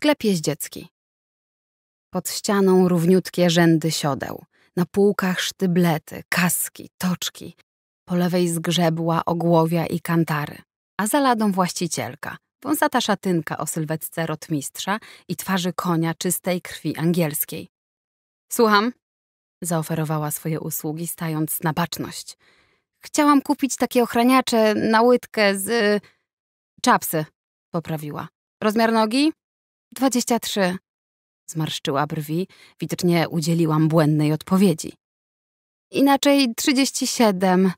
sklep jeździecki. Pod ścianą równiutkie rzędy siodeł, na półkach sztyblety, kaski, toczki, po lewej zgrzebła, ogłowia i kantary, a za ladą właścicielka, wąsata szatynka o sylwetce rotmistrza i twarzy konia czystej krwi angielskiej. Słucham, zaoferowała swoje usługi, stając na baczność. Chciałam kupić takie ochraniacze na łydkę z. Czapsy, poprawiła. Rozmiar nogi? Dwadzieścia trzy. Zmarszczyła brwi, widocznie udzieliłam błędnej odpowiedzi. Inaczej trzydzieści siedem,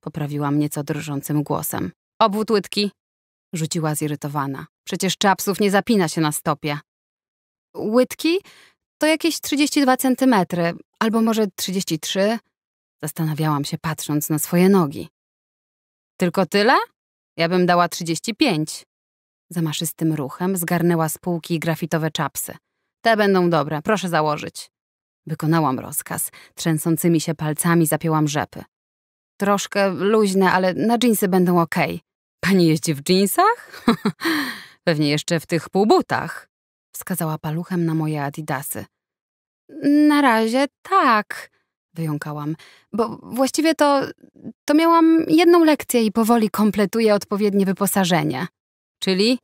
poprawiła nieco drżącym głosem. Obwód łydki, rzuciła zirytowana. Przecież czapsów nie zapina się na stopie. Łydki to jakieś 32 centymetry, albo może 33. Zastanawiałam się, patrząc na swoje nogi. Tylko tyle? Ja bym dała 35. Zamaszystym ruchem zgarnęła z półki grafitowe czapsy. Te będą dobre, proszę założyć. Wykonałam rozkaz. Trzęsącymi się palcami zapięłam rzepy. Troszkę luźne, ale na dżinsy będą ok. Pani jeździ w dżinsach? Pewnie jeszcze w tych półbutach. Wskazała paluchem na moje adidasy. Na razie tak, wyjąkałam, bo właściwie to, to miałam jedną lekcję i powoli kompletuję odpowiednie wyposażenie. Czyli?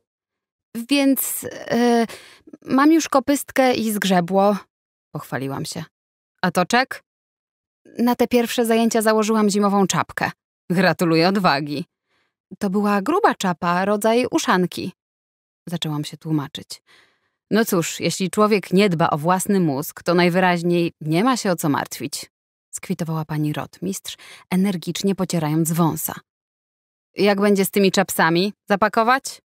Więc yy, mam już kopystkę i zgrzebło, pochwaliłam się. A to czek? Na te pierwsze zajęcia założyłam zimową czapkę. Gratuluję odwagi. To była gruba czapa, rodzaj uszanki. Zaczęłam się tłumaczyć. No cóż, jeśli człowiek nie dba o własny mózg, to najwyraźniej nie ma się o co martwić. Skwitowała pani rotmistrz, energicznie pocierając wąsa. Jak będzie z tymi czapsami? Zapakować?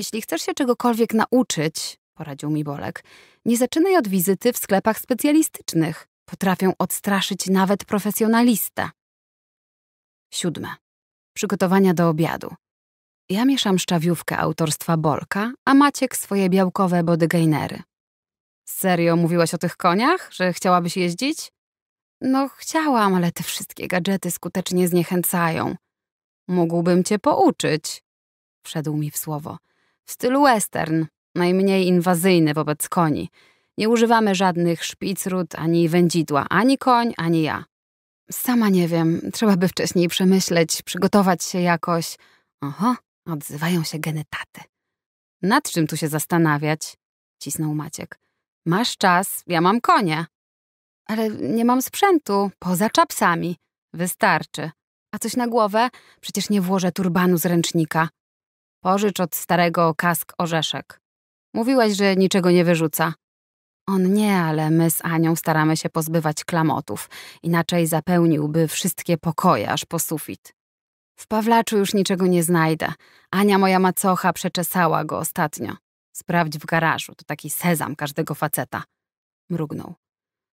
Jeśli chcesz się czegokolwiek nauczyć, poradził mi Bolek, nie zaczynaj od wizyty w sklepach specjalistycznych. Potrafią odstraszyć nawet profesjonalista. Siódme. Przygotowania do obiadu. Ja mieszam szczawiówkę autorstwa Bolka, a Maciek swoje białkowe bodygainery. Serio mówiłaś o tych koniach, że chciałabyś jeździć? No chciałam, ale te wszystkie gadżety skutecznie zniechęcają. Mógłbym cię pouczyć, wszedł mi w słowo. Styl western, najmniej inwazyjny wobec koni. Nie używamy żadnych szpicrut ani wędzidła, ani koń, ani ja. Sama nie wiem, trzeba by wcześniej przemyśleć, przygotować się jakoś. Oho, odzywają się genetaty. Nad czym tu się zastanawiać? Cisnął Maciek. Masz czas, ja mam konie, Ale nie mam sprzętu, poza czapsami. Wystarczy. A coś na głowę? Przecież nie włożę turbanu z ręcznika. Pożycz od starego kask orzeszek. Mówiłaś, że niczego nie wyrzuca. On nie, ale my z Anią staramy się pozbywać klamotów, inaczej zapełniłby wszystkie pokoje aż po sufit. W Pawlaczu już niczego nie znajdę. Ania moja macocha przeczesała go ostatnio. Sprawdź w garażu, to taki sezam każdego faceta. Mrugnął.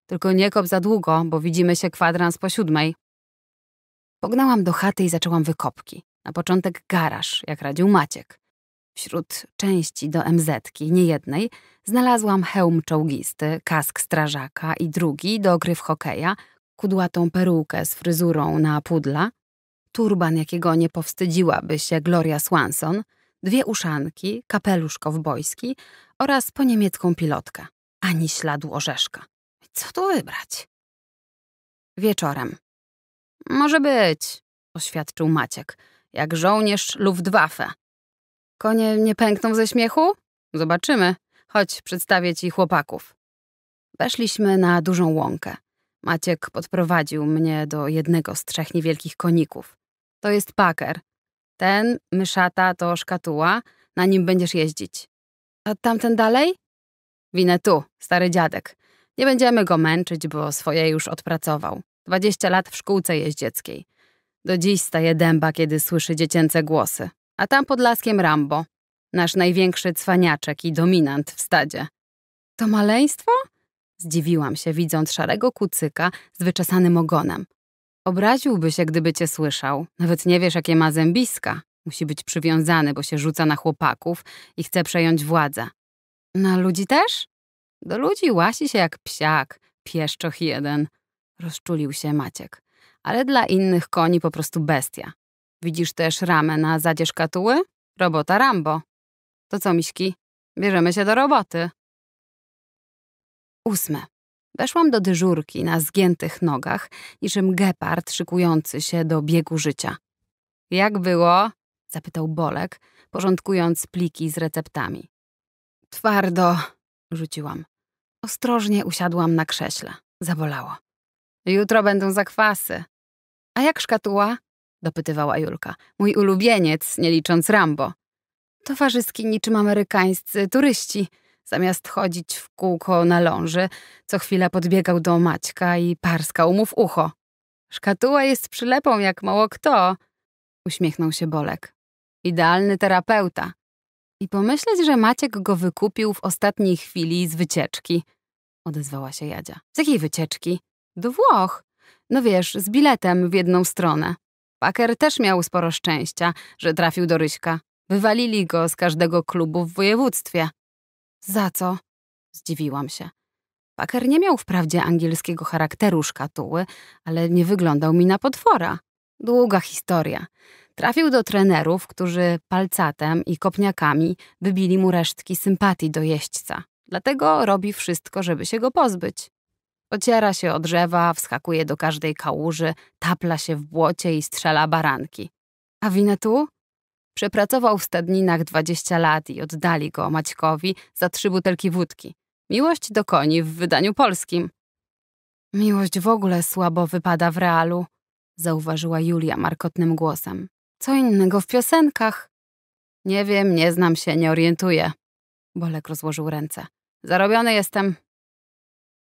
Tylko nie kop za długo, bo widzimy się kwadrans po siódmej. Pognałam do chaty i zaczęłam wykopki. Na początek garaż, jak radził Maciek. Wśród części do MZ-ki, niejednej, znalazłam hełm czołgisty, kask strażaka i drugi do gry w hokeja, kudłatą perukę z fryzurą na pudla, turban, jakiego nie powstydziłaby się Gloria Swanson, dwie uszanki, kapelusz kowbojski oraz po niemiecką pilotkę. Ani śladu orzeszka. Co tu wybrać? Wieczorem. Może być, oświadczył Maciek jak żołnierz Luftwaffe. Konie nie pękną ze śmiechu? Zobaczymy. Chodź, przedstawię ci chłopaków. Weszliśmy na dużą łąkę. Maciek podprowadził mnie do jednego z trzech niewielkich koników. To jest paker. Ten, myszata, to szkatuła, na nim będziesz jeździć. A tamten dalej? Winę tu, stary dziadek. Nie będziemy go męczyć, bo swoje już odpracował. Dwadzieścia lat w szkółce jeździeckiej. Do dziś staje dęba, kiedy słyszy dziecięce głosy. A tam pod laskiem Rambo, nasz największy cwaniaczek i dominant w stadzie. To maleństwo? Zdziwiłam się, widząc szarego kucyka z wyczesanym ogonem. Obraziłby się, gdyby cię słyszał. Nawet nie wiesz, jakie ma zębiska. Musi być przywiązany, bo się rzuca na chłopaków i chce przejąć władzę. Na ludzi też? Do ludzi łasi się jak psiak, pieszczoch jeden. Rozczulił się Maciek ale dla innych koni po prostu bestia. Widzisz też ramę na zadzie szkatuły? Robota Rambo. To co, miśki? Bierzemy się do roboty. Ósme. Weszłam do dyżurki na zgiętych nogach, niczym gepard szykujący się do biegu życia. Jak było? zapytał Bolek, porządkując pliki z receptami. Twardo, rzuciłam. Ostrożnie usiadłam na krześle. Zabolało. Jutro będą zakwasy, a jak szkatuła? dopytywała Julka. Mój ulubieniec, nie licząc Rambo. Towarzyski niczym amerykańscy turyści. Zamiast chodzić w kółko na ląży, co chwila podbiegał do Maćka i parskał mu w ucho. Szkatuła jest przylepą jak mało kto, uśmiechnął się Bolek. Idealny terapeuta. I pomyśleć, że Maciek go wykupił w ostatniej chwili z wycieczki, odezwała się Jadzia. Z jakiej wycieczki? Do Włoch. No wiesz, z biletem w jedną stronę. Paker też miał sporo szczęścia, że trafił do Ryśka. Wywalili go z każdego klubu w województwie. Za co? Zdziwiłam się. Paker nie miał wprawdzie angielskiego charakteru szkatuły, ale nie wyglądał mi na potwora. Długa historia. Trafił do trenerów, którzy palcatem i kopniakami wybili mu resztki sympatii do jeźdźca. Dlatego robi wszystko, żeby się go pozbyć. Ociera się o drzewa, wskakuje do każdej kałuży, tapla się w błocie i strzela baranki. A Winetu? Przepracował w stadninach 20 lat i oddali go Maćkowi za trzy butelki wódki. Miłość do koni w wydaniu polskim. Miłość w ogóle słabo wypada w realu, zauważyła Julia markotnym głosem. Co innego w piosenkach? Nie wiem, nie znam się, nie orientuję. Bolek rozłożył ręce. Zarobiony jestem,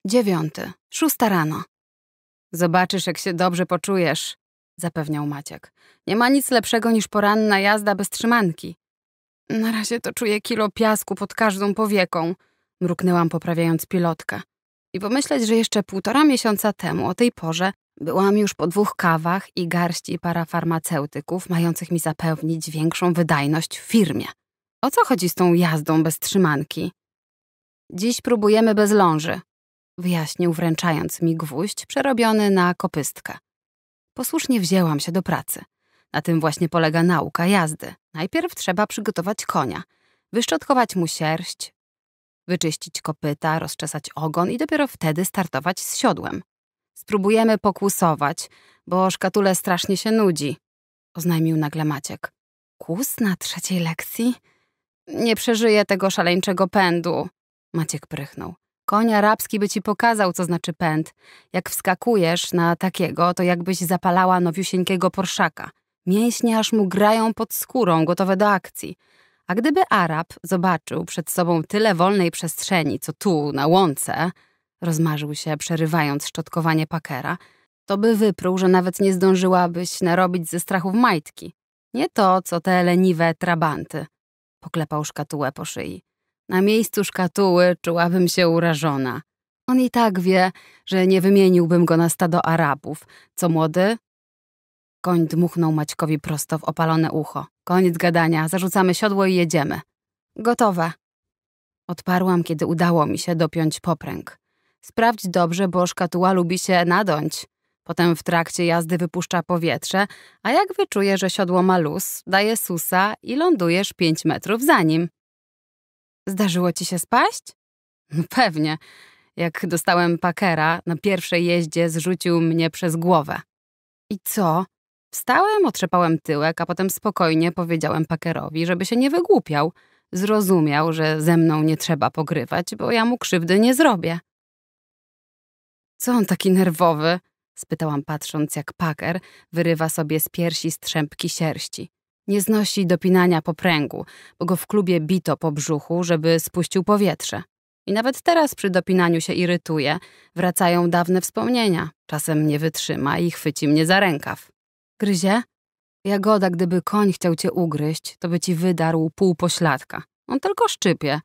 Dziewiąty. Szósta rano. Zobaczysz, jak się dobrze poczujesz, zapewniał Maciek. Nie ma nic lepszego niż poranna jazda bez trzymanki. Na razie to czuję kilo piasku pod każdą powieką, mruknęłam poprawiając pilotkę. I pomyśleć, że jeszcze półtora miesiąca temu o tej porze byłam już po dwóch kawach i garści parafarmaceutyków mających mi zapewnić większą wydajność w firmie. O co chodzi z tą jazdą bez trzymanki? Dziś próbujemy bez ląży, wyjaśnił, wręczając mi gwóźdź przerobiony na kopystkę. Posłusznie wzięłam się do pracy. Na tym właśnie polega nauka jazdy. Najpierw trzeba przygotować konia, wyszczotkować mu sierść, wyczyścić kopyta, rozczesać ogon i dopiero wtedy startować z siodłem. Spróbujemy pokłusować, bo szkatule strasznie się nudzi, oznajmił nagle Maciek. Kłus na trzeciej lekcji? Nie przeżyję tego szaleńczego pędu, Maciek prychnął. Konia arabski by ci pokazał, co znaczy pęd. Jak wskakujesz na takiego, to jakbyś zapalała nowiusieńkiego porszaka. Mięśnie aż mu grają pod skórą, gotowe do akcji. A gdyby Arab zobaczył przed sobą tyle wolnej przestrzeni, co tu, na łące, rozmarzył się, przerywając szczotkowanie pakera, to by wypruł, że nawet nie zdążyłabyś narobić ze strachów majtki. Nie to, co te leniwe trabanty. Poklepał szkatułę po szyi. Na miejscu szkatuły czułabym się urażona. On i tak wie, że nie wymieniłbym go na stado Arabów. Co młody? Koń dmuchnął Maćkowi prosto w opalone ucho. Koniec gadania, zarzucamy siodło i jedziemy. Gotowe. Odparłam, kiedy udało mi się dopiąć popręg. Sprawdź dobrze, bo szkatuła lubi się nadąć. Potem w trakcie jazdy wypuszcza powietrze, a jak wyczuje, że siodło ma luz, daje susa i lądujesz pięć metrów za nim. Zdarzyło ci się spaść? Pewnie. Jak dostałem pakera, na pierwszej jeździe zrzucił mnie przez głowę. I co? Wstałem, otrzepałem tyłek, a potem spokojnie powiedziałem pakerowi, żeby się nie wygłupiał. Zrozumiał, że ze mną nie trzeba pogrywać, bo ja mu krzywdy nie zrobię. Co on taki nerwowy? spytałam patrząc, jak paker wyrywa sobie z piersi strzępki sierści. Nie znosi dopinania po pręgu, bo go w klubie bito po brzuchu, żeby spuścił powietrze. I nawet teraz przy dopinaniu się irytuje, wracają dawne wspomnienia. Czasem nie wytrzyma i chwyci mnie za rękaw. Gryzie? Jagoda, gdyby koń chciał cię ugryźć, to by ci wydarł pół pośladka. On tylko szczypie.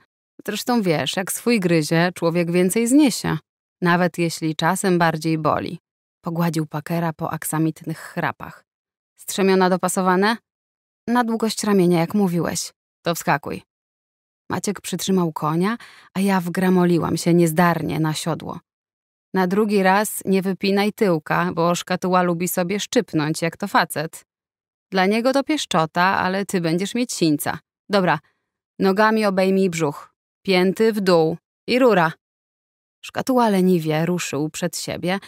Zresztą wiesz, jak swój gryzie, człowiek więcej zniesie. Nawet jeśli czasem bardziej boli. Pogładził Pakera po aksamitnych chrapach. Strzemiona dopasowane? Na długość ramienia, jak mówiłeś. To wskakuj. Maciek przytrzymał konia, a ja wgramoliłam się niezdarnie na siodło. Na drugi raz nie wypinaj tyłka, bo szkatuła lubi sobie szczypnąć, jak to facet. Dla niego to pieszczota, ale ty będziesz mieć sińca. Dobra, nogami obejmij brzuch. Pięty w dół i rura. Szkatuła leniwie ruszył przed siebie,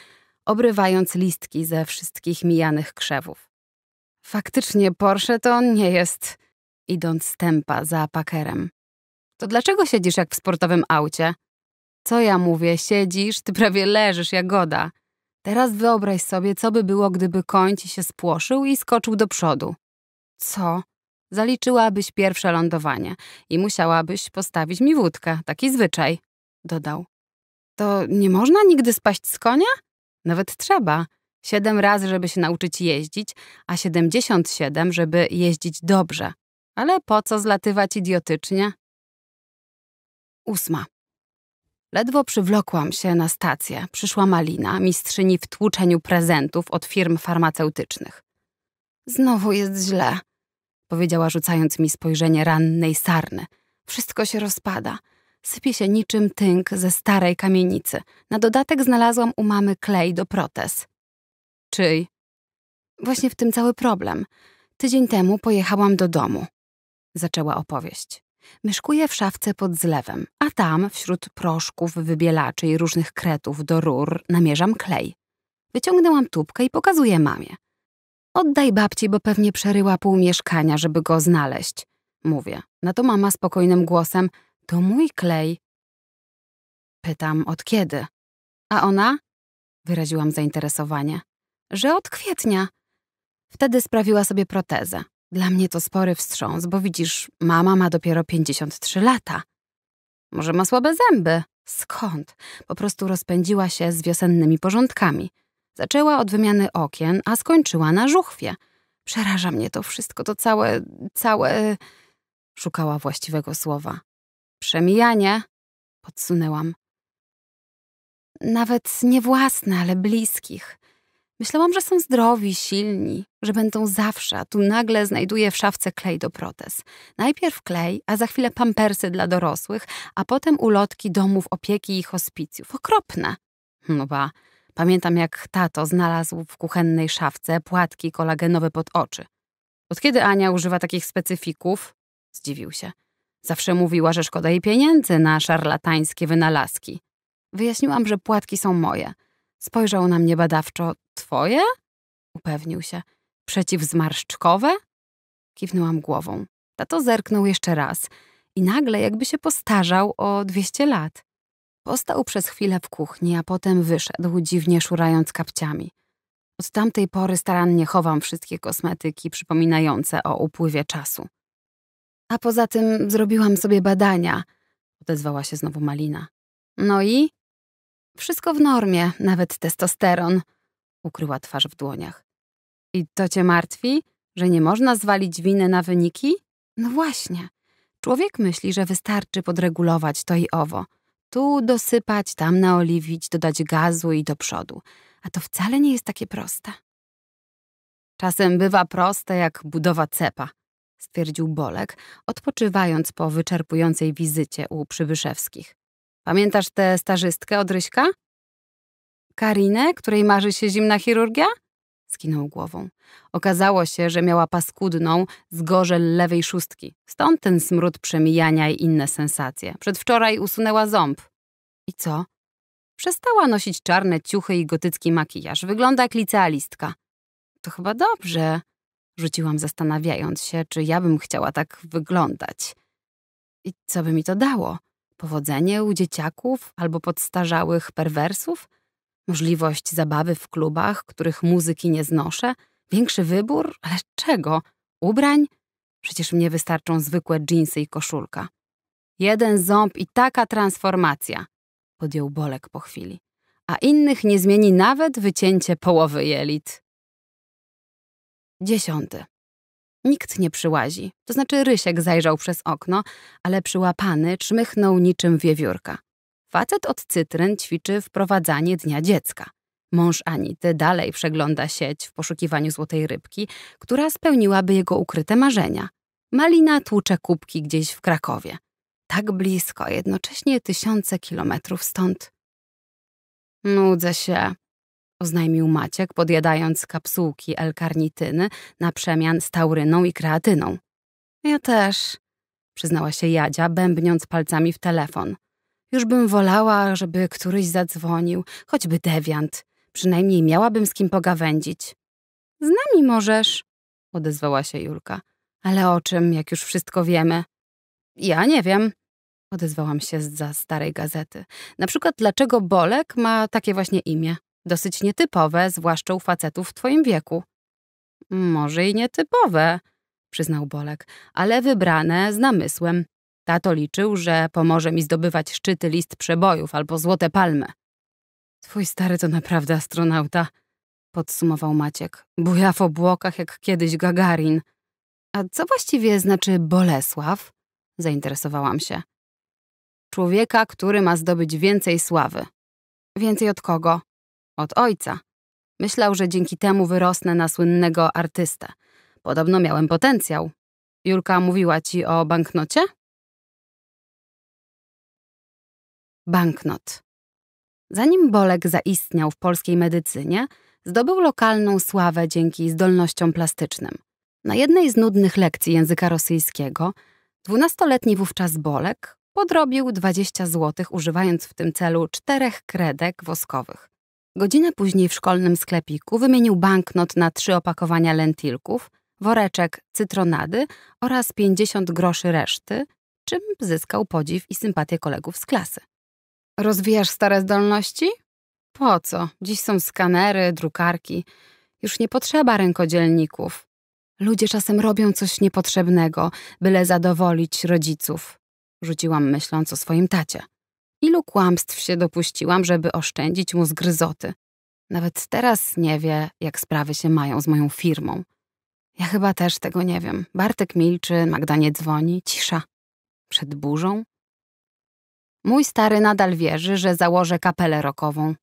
obrywając listki ze wszystkich mijanych krzewów. Faktycznie Porsche to on nie jest, idąc tempa za pakerem. To dlaczego siedzisz jak w sportowym aucie? Co ja mówię, siedzisz, ty prawie leżysz, jak goda. Teraz wyobraź sobie, co by było, gdyby koń ci się spłoszył i skoczył do przodu. Co? Zaliczyłabyś pierwsze lądowanie i musiałabyś postawić mi wódkę, taki zwyczaj, dodał. To nie można nigdy spaść z konia? Nawet trzeba. 7 razy, żeby się nauczyć jeździć, a 77, żeby jeździć dobrze. Ale po co zlatywać idiotycznie? Ósma. Ledwo przywlokłam się na stację. Przyszła Malina, mistrzyni w tłuczeniu prezentów od firm farmaceutycznych. Znowu jest źle, powiedziała rzucając mi spojrzenie rannej sarny. Wszystko się rozpada. Sypie się niczym tynk ze starej kamienicy. Na dodatek znalazłam u mamy klej do protez czyj Właśnie w tym cały problem. Tydzień temu pojechałam do domu. Zaczęła opowieść. mieszkuję w szafce pod zlewem, a tam, wśród proszków, wybielaczy i różnych kretów do rur, namierzam klej. Wyciągnęłam tubkę i pokazuję mamie. Oddaj babci, bo pewnie przeryła pół mieszkania, żeby go znaleźć. Mówię. Na to mama spokojnym głosem. To mój klej. Pytam, od kiedy? A ona? Wyraziłam zainteresowanie. Że od kwietnia. Wtedy sprawiła sobie protezę. Dla mnie to spory wstrząs, bo widzisz, mama ma dopiero 53 lata. Może ma słabe zęby? Skąd? Po prostu rozpędziła się z wiosennymi porządkami. Zaczęła od wymiany okien, a skończyła na żuchwie. Przeraża mnie to wszystko, to całe, całe... Szukała właściwego słowa. Przemijanie, podsunęłam. Nawet nie własne, ale bliskich. Myślałam, że są zdrowi, silni, że będą zawsze, a tu nagle znajduję w szafce klej do protez. Najpierw klej, a za chwilę pampersy dla dorosłych, a potem ulotki domów opieki i hospicjów. Okropne! No ba, pamiętam jak tato znalazł w kuchennej szafce płatki kolagenowe pod oczy. Od kiedy Ania używa takich specyfików? Zdziwił się. Zawsze mówiła, że szkoda jej pieniędzy na szarlatańskie wynalazki. Wyjaśniłam, że płatki są moje – Spojrzał na mnie badawczo. Twoje? Upewnił się. Przeciwzmarszczkowe? Kiwnęłam głową. Tato zerknął jeszcze raz i nagle jakby się postarzał o dwieście lat. Postał przez chwilę w kuchni, a potem wyszedł, dziwnie szurając kapciami. Od tamtej pory starannie chowam wszystkie kosmetyki przypominające o upływie czasu. A poza tym zrobiłam sobie badania, odezwała się znowu Malina. No i wszystko w normie, nawet testosteron. Ukryła twarz w dłoniach. I to cię martwi, że nie można zwalić winy na wyniki? No właśnie. Człowiek myśli, że wystarczy podregulować to i owo. Tu dosypać, tam naoliwić, dodać gazu i do przodu. A to wcale nie jest takie proste. Czasem bywa proste jak budowa cepa, stwierdził Bolek, odpoczywając po wyczerpującej wizycie u Przybyszewskich. Pamiętasz tę starzystkę od Ryśka? Karinę, której marzy się zimna chirurgia? Skinął głową. Okazało się, że miała paskudną zgorzel lewej szóstki. Stąd ten smród przemijania i inne sensacje. Przedwczoraj usunęła ząb. I co? Przestała nosić czarne ciuchy i gotycki makijaż. Wygląda jak licealistka. To chyba dobrze, rzuciłam zastanawiając się, czy ja bym chciała tak wyglądać. I co by mi to dało? Powodzenie u dzieciaków albo podstarzałych perwersów? Możliwość zabawy w klubach, których muzyki nie znoszę? Większy wybór? Ale czego? Ubrań? Przecież mnie wystarczą zwykłe dżinsy i koszulka. Jeden ząb i taka transformacja, podjął Bolek po chwili. A innych nie zmieni nawet wycięcie połowy jelit. Dziesiąty. Nikt nie przyłazi. To znaczy Rysiek zajrzał przez okno, ale przyłapany czmychnął niczym wiewiórka. Facet od cytryn ćwiczy wprowadzanie dnia dziecka. Mąż Anity dalej przegląda sieć w poszukiwaniu złotej rybki, która spełniłaby jego ukryte marzenia. Malina tłucze kubki gdzieś w Krakowie. Tak blisko, jednocześnie tysiące kilometrów stąd. Nudzę się, oznajmił Maciek, podjadając kapsułki L-karnityny na przemian z tauryną i kreatyną. Ja też, przyznała się Jadzia, bębniąc palcami w telefon. Już bym wolała, żeby któryś zadzwonił, choćby dewiant. Przynajmniej miałabym z kim pogawędzić. Z nami możesz, odezwała się Julka. Ale o czym, jak już wszystko wiemy? Ja nie wiem, odezwałam się z za starej gazety. Na przykład, dlaczego Bolek ma takie właśnie imię. Dosyć nietypowe, zwłaszcza u facetów w twoim wieku. Może i nietypowe, przyznał Bolek, ale wybrane z namysłem. Tato liczył, że pomoże mi zdobywać szczyty list przebojów albo złote palmy. Twój stary to naprawdę astronauta, podsumował Maciek. Buja w obłokach jak kiedyś Gagarin. A co właściwie znaczy Bolesław? Zainteresowałam się. Człowieka, który ma zdobyć więcej sławy. Więcej od kogo? Od ojca. Myślał, że dzięki temu wyrosnę na słynnego artystę. Podobno miałem potencjał. Julka mówiła ci o banknocie? Banknot. Zanim Bolek zaistniał w polskiej medycynie, zdobył lokalną sławę dzięki zdolnościom plastycznym. Na jednej z nudnych lekcji języka rosyjskiego, dwunastoletni wówczas Bolek podrobił 20 zł, używając w tym celu czterech kredek woskowych. Godzinę później w szkolnym sklepiku wymienił banknot na trzy opakowania lentilków, woreczek cytronady oraz 50 groszy reszty, czym zyskał podziw i sympatię kolegów z klasy. Rozwijasz stare zdolności? Po co? Dziś są skanery, drukarki. Już nie potrzeba rękodzielników. Ludzie czasem robią coś niepotrzebnego, byle zadowolić rodziców. Rzuciłam myśląc o swoim tacie. Ilu kłamstw się dopuściłam, żeby oszczędzić mu zgryzoty. Nawet teraz nie wie, jak sprawy się mają z moją firmą. Ja chyba też tego nie wiem. Bartek milczy, Magda nie dzwoni, cisza. Przed burzą? Mój stary nadal wierzy, że założę kapelę rokową.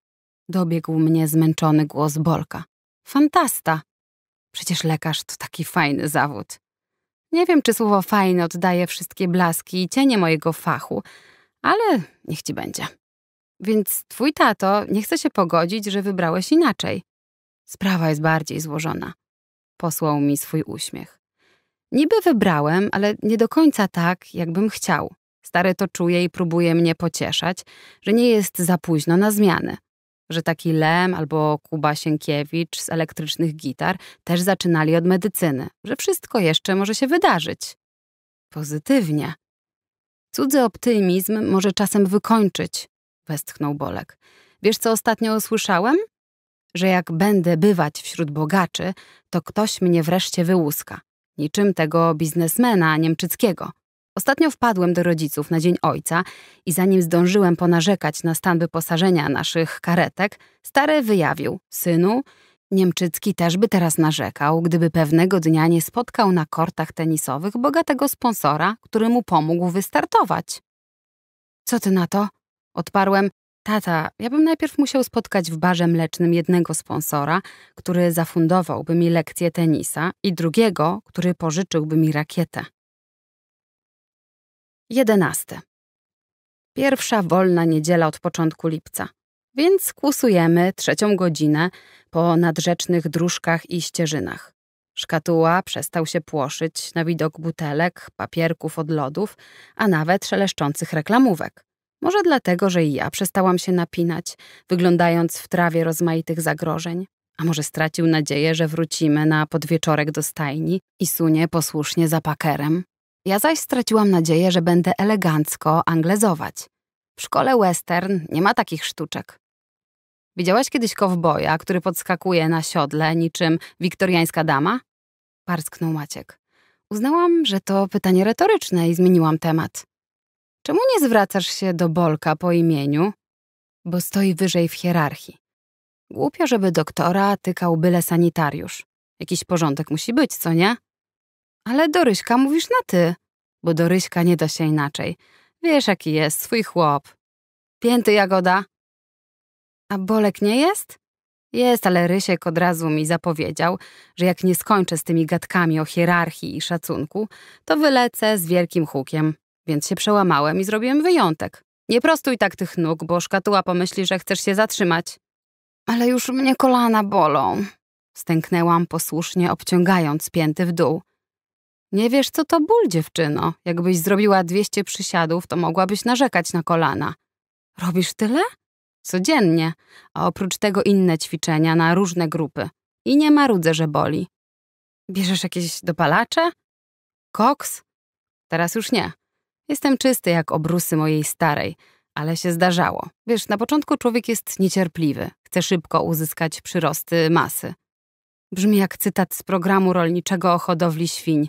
Dobiegł mnie zmęczony głos Bolka. Fantasta! Przecież lekarz to taki fajny zawód. Nie wiem, czy słowo fajne oddaje wszystkie blaski i cienie mojego fachu, ale niech ci będzie. Więc twój tato nie chce się pogodzić, że wybrałeś inaczej. Sprawa jest bardziej złożona. Posłał mi swój uśmiech. Niby wybrałem, ale nie do końca tak, jakbym chciał. Stary to czuje i próbuje mnie pocieszać, że nie jest za późno na zmiany. Że taki Lem albo Kuba Sienkiewicz z elektrycznych gitar też zaczynali od medycyny, że wszystko jeszcze może się wydarzyć. Pozytywnie. Cudzy optymizm może czasem wykończyć, westchnął Bolek. Wiesz, co ostatnio usłyszałem? Że jak będę bywać wśród bogaczy, to ktoś mnie wreszcie wyłuska. Niczym tego biznesmena niemczyckiego. Ostatnio wpadłem do rodziców na Dzień Ojca i zanim zdążyłem ponarzekać na stan wyposażenia naszych karetek, stary wyjawił: Synu, Niemczycki też by teraz narzekał, gdyby pewnego dnia nie spotkał na kortach tenisowych bogatego sponsora, który mu pomógł wystartować. Co ty na to? Odparłem. Tata, ja bym najpierw musiał spotkać w barze mlecznym jednego sponsora, który zafundowałby mi lekcję tenisa i drugiego, który pożyczyłby mi rakietę. 11. Pierwsza wolna niedziela od początku lipca. Więc kłusujemy trzecią godzinę po nadrzecznych dróżkach i ścieżynach. Szkatuła przestał się płoszyć na widok butelek, papierków od lodów, a nawet szeleszczących reklamówek. Może dlatego, że i ja przestałam się napinać, wyglądając w trawie rozmaitych zagrożeń. A może stracił nadzieję, że wrócimy na podwieczorek do stajni i sunie posłusznie za pakerem. Ja zaś straciłam nadzieję, że będę elegancko anglezować. W szkole western nie ma takich sztuczek. Widziałaś kiedyś kowboja, który podskakuje na siodle niczym wiktoriańska dama? Parsknął Maciek. Uznałam, że to pytanie retoryczne i zmieniłam temat. Czemu nie zwracasz się do Bolka po imieniu? Bo stoi wyżej w hierarchii. Głupio, żeby doktora tykał byle sanitariusz. Jakiś porządek musi być, co nie? Ale do mówisz na ty, bo do nie da się inaczej. Wiesz, jaki jest, swój chłop. Pięty Jagoda, a Bolek nie jest? Jest, ale Rysiek od razu mi zapowiedział, że jak nie skończę z tymi gadkami o hierarchii i szacunku, to wylecę z wielkim hukiem. Więc się przełamałem i zrobiłem wyjątek. Nie prostuj tak tych nóg, bo szkatuła pomyśli, że chcesz się zatrzymać. Ale już mnie kolana bolą. Stęknęłam posłusznie, obciągając pięty w dół. Nie wiesz, co to ból, dziewczyno. Jakbyś zrobiła 200 przysiadów, to mogłabyś narzekać na kolana. Robisz tyle? Codziennie, a oprócz tego inne ćwiczenia na różne grupy. I nie marudzę, że boli. Bierzesz jakieś dopalacze? Koks? Teraz już nie. Jestem czysty jak obrusy mojej starej, ale się zdarzało. Wiesz, na początku człowiek jest niecierpliwy, chce szybko uzyskać przyrosty masy. Brzmi jak cytat z programu rolniczego o hodowli świń.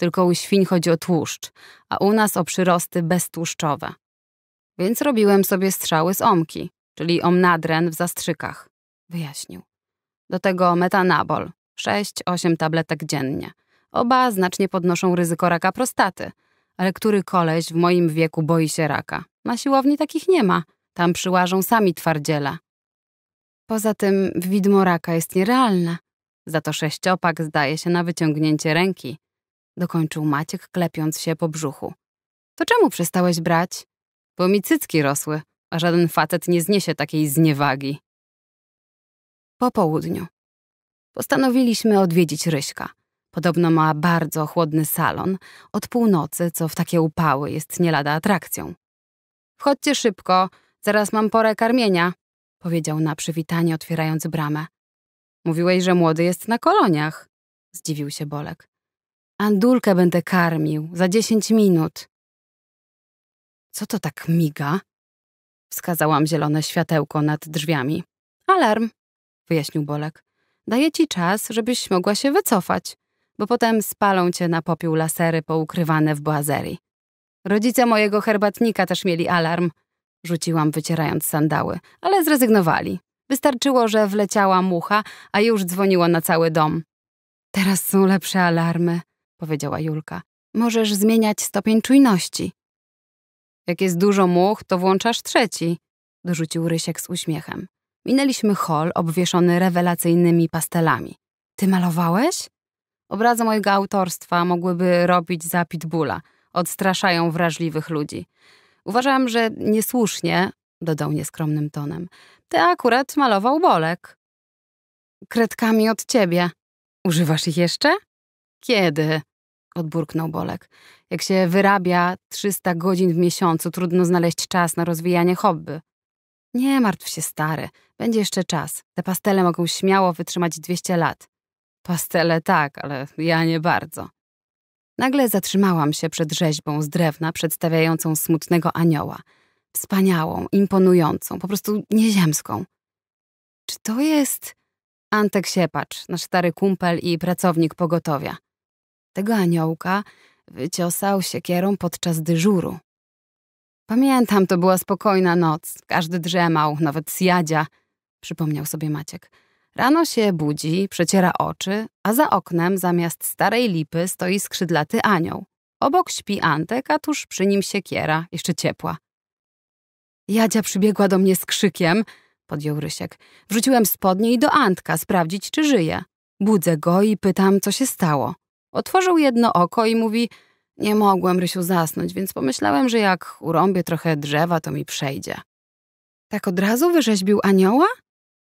Tylko u świń chodzi o tłuszcz, a u nas o przyrosty beztłuszczowe. Więc robiłem sobie strzały z omki, czyli omnadren w zastrzykach, wyjaśnił. Do tego metanabol, 6-8 tabletek dziennie. Oba znacznie podnoszą ryzyko raka prostaty, ale który koleś w moim wieku boi się raka? Na siłowni takich nie ma, tam przyłażą sami twardziele. Poza tym widmo raka jest nierealne. Za to sześciopak zdaje się na wyciągnięcie ręki. Dokończył Maciek, klepiąc się po brzuchu. To czemu przestałeś brać? bo mi cycki rosły, a żaden facet nie zniesie takiej zniewagi. Po południu. Postanowiliśmy odwiedzić Ryśka. Podobno ma bardzo chłodny salon. Od północy, co w takie upały, jest nie lada atrakcją. Wchodźcie szybko, zaraz mam porę karmienia, powiedział na przywitanie, otwierając bramę. Mówiłeś, że młody jest na koloniach, zdziwił się Bolek. Andulkę będę karmił za dziesięć minut. Co to tak miga? Wskazałam zielone światełko nad drzwiami. Alarm, wyjaśnił Bolek. Daję ci czas, żebyś mogła się wycofać, bo potem spalą cię na popiół lasery poukrywane w boazerii. Rodzice mojego herbatnika też mieli alarm, rzuciłam wycierając sandały, ale zrezygnowali. Wystarczyło, że wleciała mucha, a już dzwoniło na cały dom. Teraz są lepsze alarmy, powiedziała Julka. Możesz zmieniać stopień czujności. Jak jest dużo much, to włączasz trzeci, dorzucił Rysiek z uśmiechem. Minęliśmy hol obwieszony rewelacyjnymi pastelami. Ty malowałeś? Obrazy mojego autorstwa mogłyby robić za pitbulla. Odstraszają wrażliwych ludzi. Uważam, że niesłusznie, dodał nieskromnym tonem. Ty akurat malował Bolek. Kredkami od ciebie. Używasz ich jeszcze? Kiedy? odburknął Bolek. Jak się wyrabia 300 godzin w miesiącu, trudno znaleźć czas na rozwijanie hobby. Nie martw się, stary. Będzie jeszcze czas. Te pastele mogą śmiało wytrzymać 200 lat. Pastele tak, ale ja nie bardzo. Nagle zatrzymałam się przed rzeźbą z drewna przedstawiającą smutnego anioła. Wspaniałą, imponującą, po prostu nieziemską. Czy to jest... Antek Siepacz, nasz stary kumpel i pracownik pogotowia. Tego aniołka wyciosał siekierą podczas dyżuru. Pamiętam, to była spokojna noc. Każdy drzemał, nawet Siadzia, przypomniał sobie Maciek. Rano się budzi, przeciera oczy, a za oknem zamiast starej lipy stoi skrzydlaty anioł. Obok śpi Antek, a tuż przy nim siekiera, jeszcze ciepła. Jadzia przybiegła do mnie z krzykiem, podjął Rysiek. Wrzuciłem spodnie i do Antka sprawdzić, czy żyje. Budzę go i pytam, co się stało. Otworzył jedno oko i mówi: Nie mogłem, Rysiu, zasnąć, więc pomyślałem, że jak urąbię trochę drzewa, to mi przejdzie. Tak od razu wyrzeźbił anioła?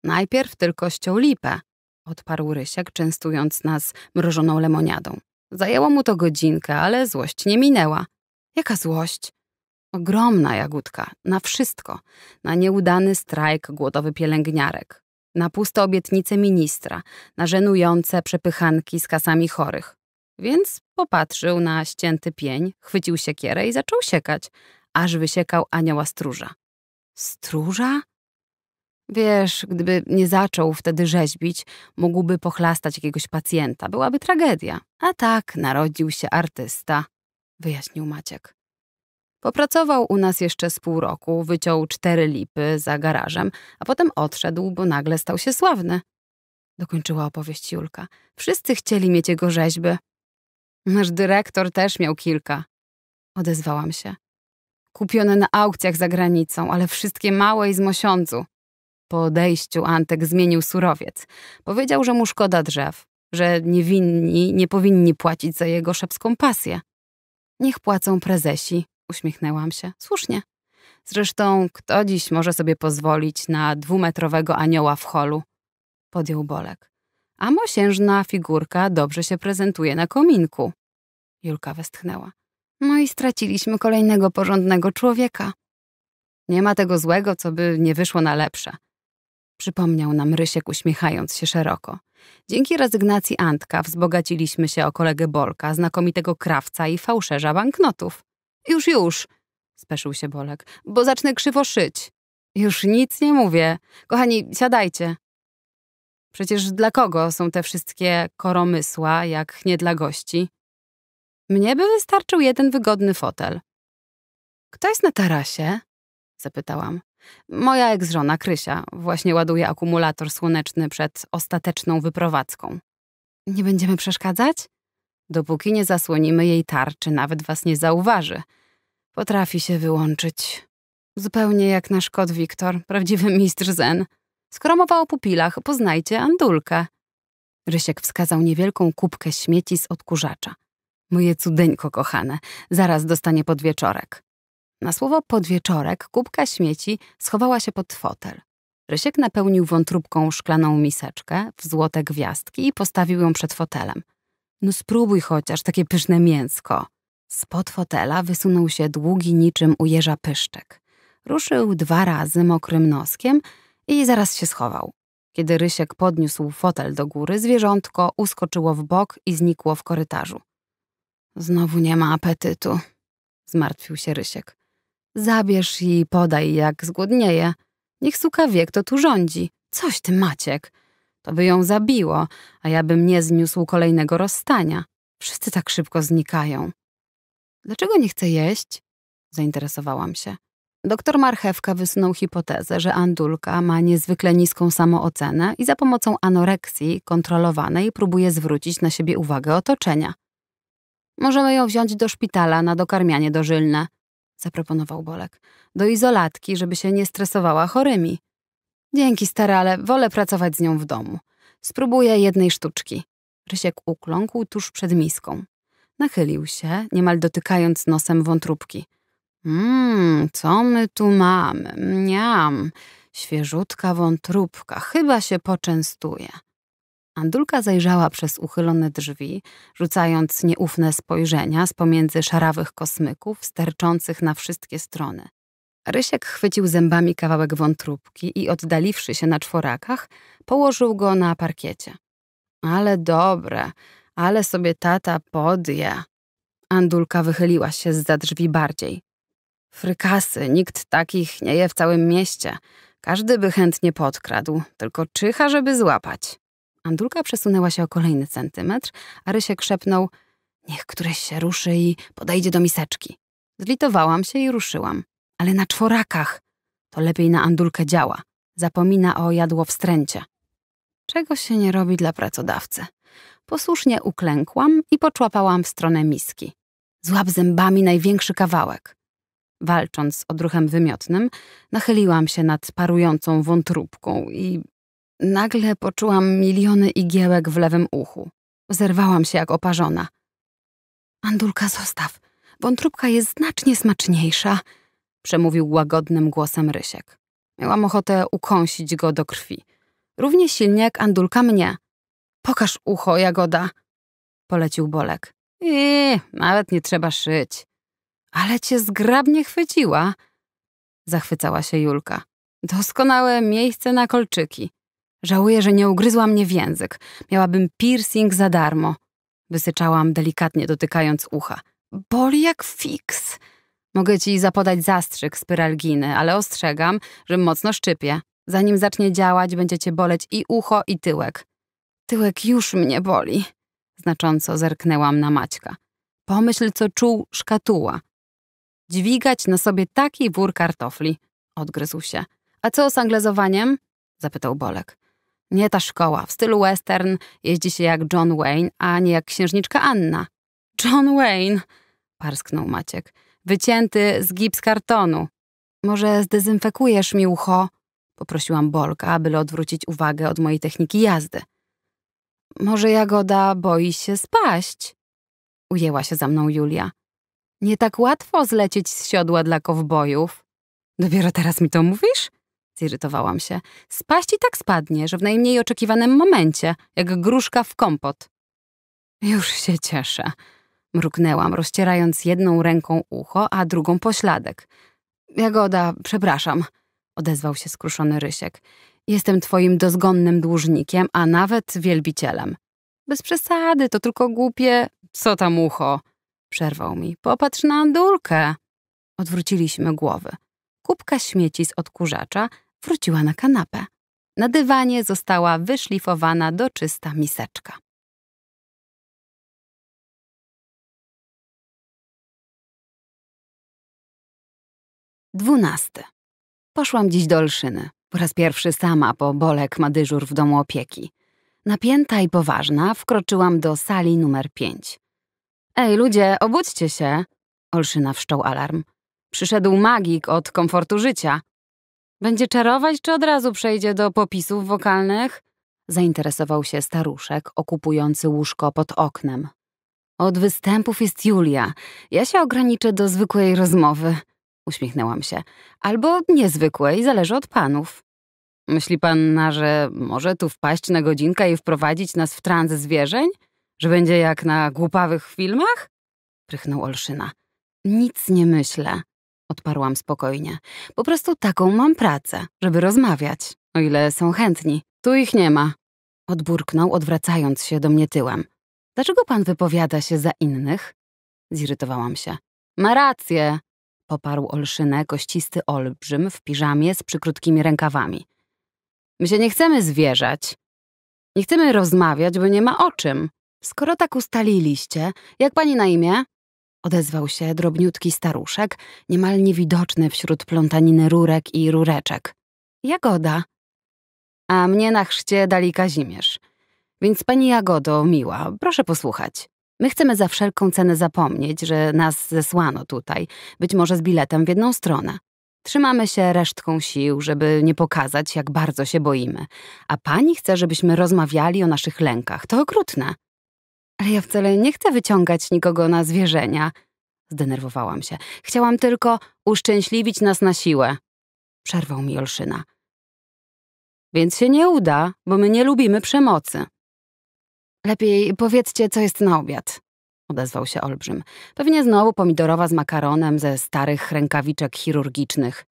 Najpierw tylko ściął lipę, odparł Rysiek, częstując nas mrożoną lemoniadą. Zajęło mu to godzinkę, ale złość nie minęła. Jaka złość? Ogromna jagódka, na wszystko. Na nieudany strajk głodowy pielęgniarek, na puste obietnice ministra, na żenujące przepychanki z kasami chorych. Więc popatrzył na ścięty pień, chwycił siekierę i zaczął siekać, aż wysiekał anioła stróża. Stróża? Wiesz, gdyby nie zaczął wtedy rzeźbić, mógłby pochlastać jakiegoś pacjenta. Byłaby tragedia. A tak, narodził się artysta, wyjaśnił Maciek. Popracował u nas jeszcze z pół roku, wyciął cztery lipy za garażem, a potem odszedł, bo nagle stał się sławny. Dokończyła opowieść Julka. Wszyscy chcieli mieć jego rzeźby. Nasz dyrektor też miał kilka. Odezwałam się. Kupione na aukcjach za granicą, ale wszystkie małe i z mosiądzu. Po odejściu Antek zmienił surowiec. Powiedział, że mu szkoda drzew, że niewinni nie powinni płacić za jego szepską pasję. Niech płacą prezesi, uśmiechnęłam się. Słusznie. Zresztą, kto dziś może sobie pozwolić na dwumetrowego anioła w holu? Podjął Bolek a mosiężna figurka dobrze się prezentuje na kominku. Julka westchnęła. No i straciliśmy kolejnego porządnego człowieka. Nie ma tego złego, co by nie wyszło na lepsze. Przypomniał nam Rysiek, uśmiechając się szeroko. Dzięki rezygnacji Antka wzbogaciliśmy się o kolegę Bolka, znakomitego krawca i fałszerza banknotów. Już, już, speszył się Bolek, bo zacznę krzywo szyć. Już nic nie mówię. Kochani, siadajcie. Przecież dla kogo są te wszystkie koromysła, jak nie dla gości? Mnie by wystarczył jeden wygodny fotel. Kto jest na tarasie? zapytałam. Moja ex-żona Krysia właśnie ładuje akumulator słoneczny przed ostateczną wyprowadzką. Nie będziemy przeszkadzać? Dopóki nie zasłonimy jej tarczy, nawet was nie zauważy. Potrafi się wyłączyć. Zupełnie jak nasz kot Wiktor, prawdziwy mistrz zen. Skoro mowa o pupilach, poznajcie Andulkę. Rysiek wskazał niewielką kubkę śmieci z odkurzacza. Moje cudeńko kochane, zaraz dostanie podwieczorek. Na słowo podwieczorek kubka śmieci schowała się pod fotel. Rysiek napełnił wątróbką szklaną miseczkę w złote gwiazdki i postawił ją przed fotelem. No spróbuj chociaż takie pyszne mięsko. Spod fotela wysunął się długi niczym ujeża pyszczek. Ruszył dwa razy mokrym noskiem i zaraz się schował. Kiedy Rysiek podniósł fotel do góry, zwierzątko uskoczyło w bok i znikło w korytarzu. Znowu nie ma apetytu, zmartwił się Rysiek. Zabierz i podaj, jak zgłodnieje. Niech suka wie, kto tu rządzi. Coś ty, Maciek. To by ją zabiło, a ja bym nie zniósł kolejnego rozstania. Wszyscy tak szybko znikają. Dlaczego nie chce jeść? Zainteresowałam się. Doktor Marchewka wysunął hipotezę, że Andulka ma niezwykle niską samoocenę i za pomocą anoreksji kontrolowanej próbuje zwrócić na siebie uwagę otoczenia. Możemy ją wziąć do szpitala na dokarmianie dożylne, zaproponował Bolek. Do izolatki, żeby się nie stresowała chorymi. Dzięki, starale, ale wolę pracować z nią w domu. Spróbuję jednej sztuczki. Rysiek ukląkł tuż przed miską. Nachylił się, niemal dotykając nosem wątróbki. Mmm, co my tu mamy? Miam, świeżutka wątróbka, chyba się poczęstuje. Andulka zajrzała przez uchylone drzwi, rzucając nieufne spojrzenia z pomiędzy szarawych kosmyków sterczących na wszystkie strony. Rysiek chwycił zębami kawałek wątróbki i oddaliwszy się na czworakach, położył go na parkiecie. Ale dobre, ale sobie tata podje. Andulka wychyliła się z za drzwi bardziej. Frykasy, nikt takich nie je w całym mieście. Każdy by chętnie podkradł, tylko czyha, żeby złapać. Andulka przesunęła się o kolejny centymetr, a Rysiek szepnął Niech któreś się ruszy i podejdzie do miseczki. Zlitowałam się i ruszyłam. Ale na czworakach. To lepiej na Andulkę działa. Zapomina o jadło wstręcie. Czego się nie robi dla pracodawcy. Posłusznie uklękłam i poczłapałam w stronę miski. Złap zębami największy kawałek walcząc z odruchem wymiotnym, nachyliłam się nad parującą wątróbką i nagle poczułam miliony igiełek w lewym uchu. Zerwałam się jak oparzona. Andulka, zostaw. Wątróbka jest znacznie smaczniejsza, przemówił łagodnym głosem Rysiek. Miałam ochotę ukąsić go do krwi. Równie silnie jak Andulka mnie. Pokaż ucho, Jagoda, polecił Bolek. I nawet nie trzeba szyć. Ale cię zgrabnie chwyciła, zachwycała się Julka. Doskonałe miejsce na kolczyki. Żałuję, że nie ugryzła mnie w język. Miałabym piercing za darmo. Wysyczałam delikatnie, dotykając ucha. Boli jak fiks. Mogę ci zapodać zastrzyk z pyralginy, ale ostrzegam, że mocno szczypie. Zanim zacznie działać, będzie cię boleć i ucho, i tyłek. Tyłek już mnie boli. Znacząco zerknęłam na Maćka. Pomyśl, co czuł szkatuła dźwigać na sobie taki wór kartofli. Odgryzł się. A co z anglezowaniem? Zapytał Bolek. Nie ta szkoła. W stylu western jeździ się jak John Wayne, a nie jak księżniczka Anna. John Wayne! Parsknął Maciek. Wycięty z gips kartonu. Może zdezynfekujesz mi ucho? Poprosiłam Bolka, aby odwrócić uwagę od mojej techniki jazdy. Może Jagoda boi się spaść? Ujęła się za mną Julia. Nie tak łatwo zlecieć z siodła dla kowbojów. Dopiero teraz mi to mówisz? Zirytowałam się. Spaść i tak spadnie, że w najmniej oczekiwanym momencie, jak gruszka w kompot. Już się cieszę. Mruknęłam, rozcierając jedną ręką ucho, a drugą pośladek. Jagoda, przepraszam, odezwał się skruszony Rysiek. Jestem twoim dozgonnym dłużnikiem, a nawet wielbicielem. Bez przesady, to tylko głupie... Co tam ucho? Przerwał mi. Popatrz na Andulkę. Odwróciliśmy głowy. Kubka śmieci z odkurzacza wróciła na kanapę. Na dywanie została wyszlifowana do czysta miseczka. Dwunasty. Poszłam dziś do Olszyny. Po raz pierwszy sama, bo Bolek ma dyżur w domu opieki. Napięta i poważna wkroczyłam do sali numer pięć. Ej, ludzie, obudźcie się! Olszyna wszczął alarm. Przyszedł magik od komfortu życia. Będzie czarować, czy od razu przejdzie do popisów wokalnych? Zainteresował się staruszek okupujący łóżko pod oknem. Od występów jest Julia. Ja się ograniczę do zwykłej rozmowy. Uśmiechnęłam się. Albo niezwykłej, zależy od panów. Myśli panna, że może tu wpaść na godzinkę i wprowadzić nas w trans zwierzeń? Że będzie jak na głupawych filmach? Prychnął Olszyna. Nic nie myślę, odparłam spokojnie. Po prostu taką mam pracę, żeby rozmawiać, o ile są chętni. Tu ich nie ma. Odburknął, odwracając się do mnie tyłem. Dlaczego pan wypowiada się za innych? Zirytowałam się. Ma rację, poparł Olszynę kościsty olbrzym w piżamie z przykrótkimi rękawami. My się nie chcemy zwierzać. Nie chcemy rozmawiać, bo nie ma o czym. Skoro tak ustaliliście, jak pani na imię? Odezwał się drobniutki staruszek, niemal niewidoczny wśród plątaniny rurek i rureczek. Jagoda. A mnie na chrzcie dali Kazimierz. Więc pani Jagodo, miła, proszę posłuchać. My chcemy za wszelką cenę zapomnieć, że nas zesłano tutaj, być może z biletem w jedną stronę. Trzymamy się resztką sił, żeby nie pokazać, jak bardzo się boimy. A pani chce, żebyśmy rozmawiali o naszych lękach. To okrutne. Ale ja wcale nie chcę wyciągać nikogo na zwierzenia. Zdenerwowałam się. Chciałam tylko uszczęśliwić nas na siłę. Przerwał mi Olszyna. Więc się nie uda, bo my nie lubimy przemocy. Lepiej powiedzcie, co jest na obiad. Odezwał się olbrzym. Pewnie znowu pomidorowa z makaronem ze starych rękawiczek chirurgicznych.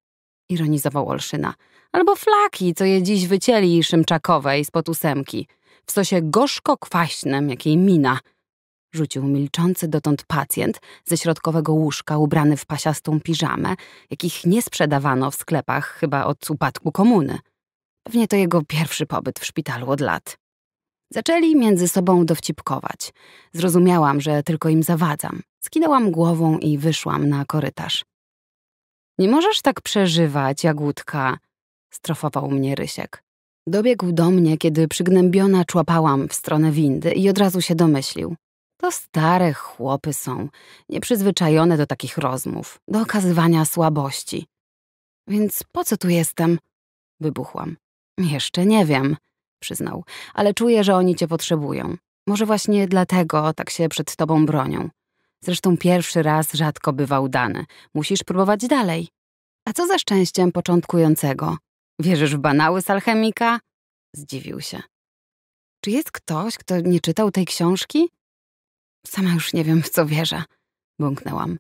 Ironizował Olszyna. Albo flaki, co je dziś wycięli Szymczakowej z potusemki. ósemki w sosie gorzko-kwaśnym, jakiej mina, rzucił milczący dotąd pacjent ze środkowego łóżka ubrany w pasiastą piżamę, jakich nie sprzedawano w sklepach chyba od upadku komuny. Pewnie to jego pierwszy pobyt w szpitalu od lat. Zaczęli między sobą dowcipkować. Zrozumiałam, że tylko im zawadzam. Skinęłam głową i wyszłam na korytarz. Nie możesz tak przeżywać, Jagódka, strofował mnie Rysiek. Dobiegł do mnie, kiedy przygnębiona człapałam w stronę windy i od razu się domyślił. To stare chłopy są, nieprzyzwyczajone do takich rozmów, do okazywania słabości. Więc po co tu jestem? Wybuchłam. Jeszcze nie wiem, przyznał, ale czuję, że oni cię potrzebują. Może właśnie dlatego tak się przed tobą bronią. Zresztą pierwszy raz rzadko bywa udany. Musisz próbować dalej. A co za szczęściem początkującego? Wierzysz w banały z alchemika? Zdziwił się. Czy jest ktoś, kto nie czytał tej książki? Sama już nie wiem, w co wierzę, bąknęłam.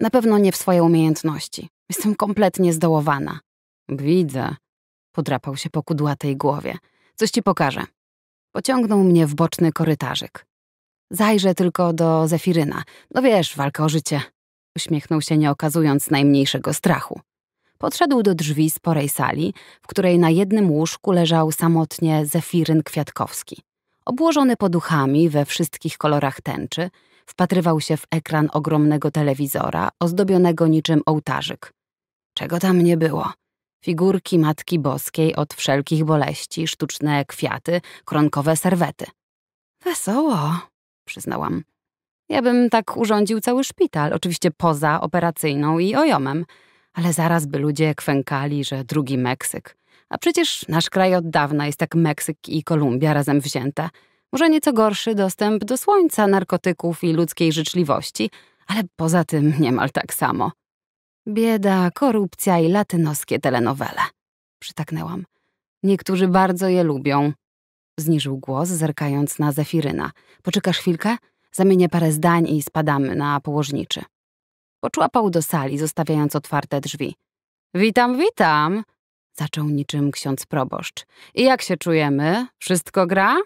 Na pewno nie w swoje umiejętności. Jestem kompletnie zdołowana. Widzę, podrapał się po kudłatej głowie. Coś ci pokażę. Pociągnął mnie w boczny korytarzyk. Zajrzę tylko do Zefiryna. No wiesz, walka o życie. Uśmiechnął się, nie okazując najmniejszego strachu. Podszedł do drzwi sporej sali, w której na jednym łóżku leżał samotnie Zefiryn Kwiatkowski. Obłożony poduchami we wszystkich kolorach tęczy, wpatrywał się w ekran ogromnego telewizora, ozdobionego niczym ołtarzyk. Czego tam nie było? Figurki Matki Boskiej od wszelkich boleści, sztuczne kwiaty, kronkowe serwety. Wesoło, przyznałam. Ja bym tak urządził cały szpital, oczywiście poza operacyjną i ojomem ale zaraz by ludzie kwękali, że drugi Meksyk. A przecież nasz kraj od dawna jest jak Meksyk i Kolumbia razem wzięte. Może nieco gorszy dostęp do słońca, narkotyków i ludzkiej życzliwości, ale poza tym niemal tak samo. Bieda, korupcja i latynoskie telenowele. Przytaknęłam. Niektórzy bardzo je lubią. Zniżył głos, zerkając na Zefiryna. Poczekasz chwilkę? Zamienię parę zdań i spadamy na położniczy. Poczłapał do sali, zostawiając otwarte drzwi. Witam, witam! Zaczął niczym ksiądz proboszcz. I jak się czujemy? Wszystko gra?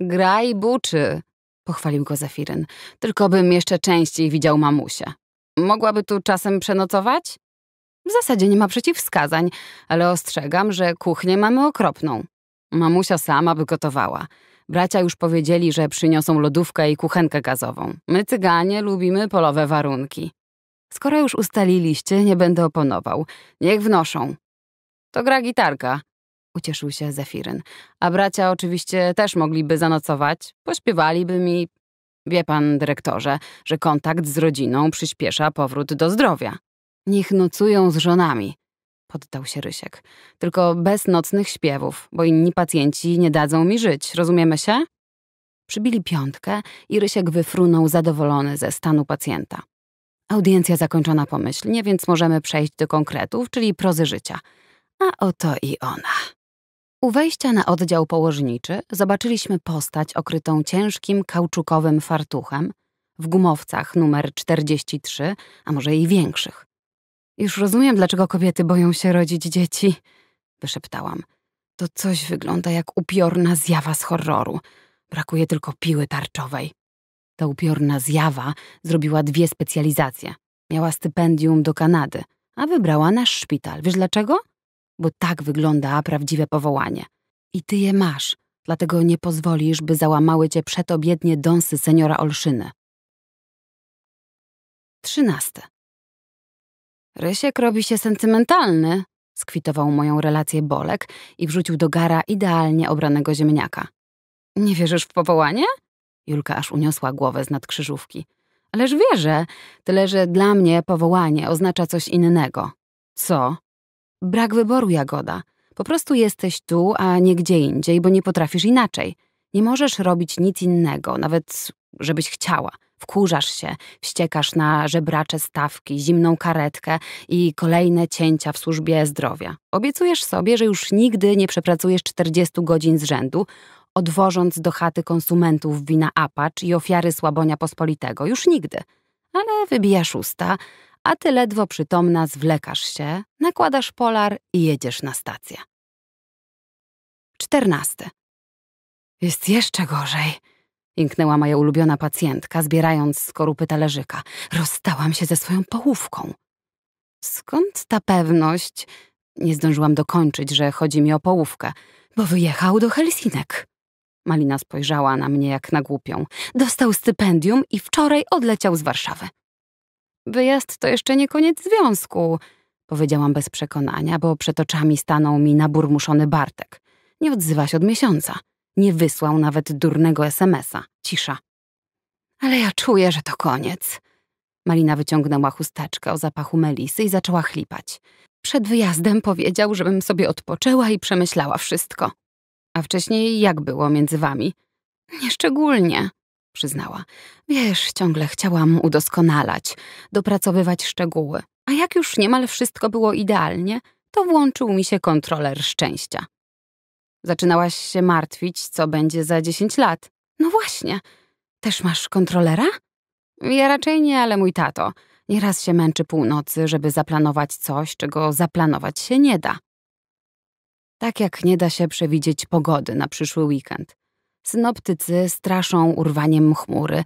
Gra i buczy, pochwalił go Zefiryn. Tylko bym jeszcze częściej widział mamusia. Mogłaby tu czasem przenocować? W zasadzie nie ma przeciwwskazań, ale ostrzegam, że kuchnię mamy okropną. Mamusia sama by gotowała. Bracia już powiedzieli, że przyniosą lodówkę i kuchenkę gazową. My, cyganie, lubimy polowe warunki. Skoro już ustaliliście, nie będę oponował. Niech wnoszą. To gra gitarka, ucieszył się Zefiryn. A bracia oczywiście też mogliby zanocować, pośpiewaliby mi. Wie pan, dyrektorze, że kontakt z rodziną przyspiesza powrót do zdrowia. Niech nocują z żonami, poddał się Rysiek. Tylko bez nocnych śpiewów, bo inni pacjenci nie dadzą mi żyć, rozumiemy się? Przybili piątkę i Rysiek wyfrunął zadowolony ze stanu pacjenta. Audiencja zakończona pomyślnie, więc możemy przejść do konkretów, czyli prozy życia. A oto i ona. U wejścia na oddział położniczy zobaczyliśmy postać okrytą ciężkim kauczukowym fartuchem w gumowcach numer 43, a może i większych. Już rozumiem, dlaczego kobiety boją się rodzić dzieci, wyszeptałam. To coś wygląda jak upiorna zjawa z horroru. Brakuje tylko piły tarczowej. Ta upiorna zjawa zrobiła dwie specjalizacje. Miała stypendium do Kanady, a wybrała nasz szpital. Wiesz dlaczego? Bo tak wygląda prawdziwe powołanie. I ty je masz, dlatego nie pozwolisz, by załamały cię przetobiednie dąsy seniora Olszyny. Trzynaste. Rysiek robi się sentymentalny, skwitował moją relację Bolek i wrzucił do gara idealnie obranego ziemniaka. Nie wierzysz w powołanie? Julka aż uniosła głowę z nadkrzyżówki. Ależ wierzę, tyle że dla mnie powołanie oznacza coś innego. Co? Brak wyboru, Jagoda. Po prostu jesteś tu, a nie gdzie indziej, bo nie potrafisz inaczej. Nie możesz robić nic innego, nawet żebyś chciała. Wkurzasz się, wściekasz na żebracze stawki, zimną karetkę i kolejne cięcia w służbie zdrowia. Obiecujesz sobie, że już nigdy nie przepracujesz 40 godzin z rzędu, odwożąc do chaty konsumentów wina Apacz i ofiary Słabonia Pospolitego. Już nigdy. Ale wybijasz usta, a ty ledwo przytomna zwlekasz się, nakładasz polar i jedziesz na stację. Czternasty. Jest jeszcze gorzej, jęknęła moja ulubiona pacjentka, zbierając skorupy talerzyka. Rozstałam się ze swoją połówką. Skąd ta pewność? Nie zdążyłam dokończyć, że chodzi mi o połówkę, bo wyjechał do Helsinek. Malina spojrzała na mnie jak na głupią. Dostał stypendium i wczoraj odleciał z Warszawy. Wyjazd to jeszcze nie koniec związku, powiedziałam bez przekonania, bo przed oczami stanął mi naburmuszony Bartek. Nie odzywa się od miesiąca. Nie wysłał nawet durnego SMS-a. Cisza. Ale ja czuję, że to koniec. Malina wyciągnęła chusteczkę o zapachu melisy i zaczęła chlipać. Przed wyjazdem powiedział, żebym sobie odpoczęła i przemyślała wszystko. A wcześniej jak było między wami? Nieszczególnie, przyznała. Wiesz, ciągle chciałam udoskonalać, dopracowywać szczegóły. A jak już niemal wszystko było idealnie, to włączył mi się kontroler szczęścia. Zaczynałaś się martwić, co będzie za dziesięć lat. No właśnie. Też masz kontrolera? Ja raczej nie, ale mój tato. Nieraz się męczy północy, żeby zaplanować coś, czego zaplanować się nie da. Tak jak nie da się przewidzieć pogody na przyszły weekend. Synoptycy straszą urwaniem chmury,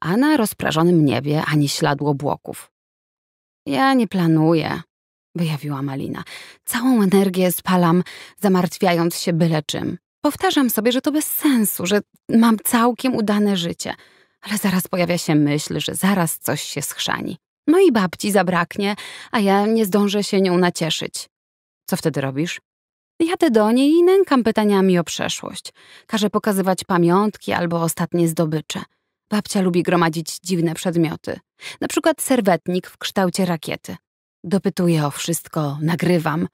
a na rozprażonym niebie ani śladu obłoków. Ja nie planuję, wyjawiła Malina. Całą energię spalam, zamartwiając się byle czym. Powtarzam sobie, że to bez sensu, że mam całkiem udane życie, ale zaraz pojawia się myśl, że zaraz coś się schrzani. No i babci zabraknie, a ja nie zdążę się nią nacieszyć. Co wtedy robisz? Jadę do niej i nękam pytaniami o przeszłość. Każę pokazywać pamiątki albo ostatnie zdobycze. Babcia lubi gromadzić dziwne przedmioty, na przykład serwetnik w kształcie rakiety. Dopytuję o wszystko, nagrywam.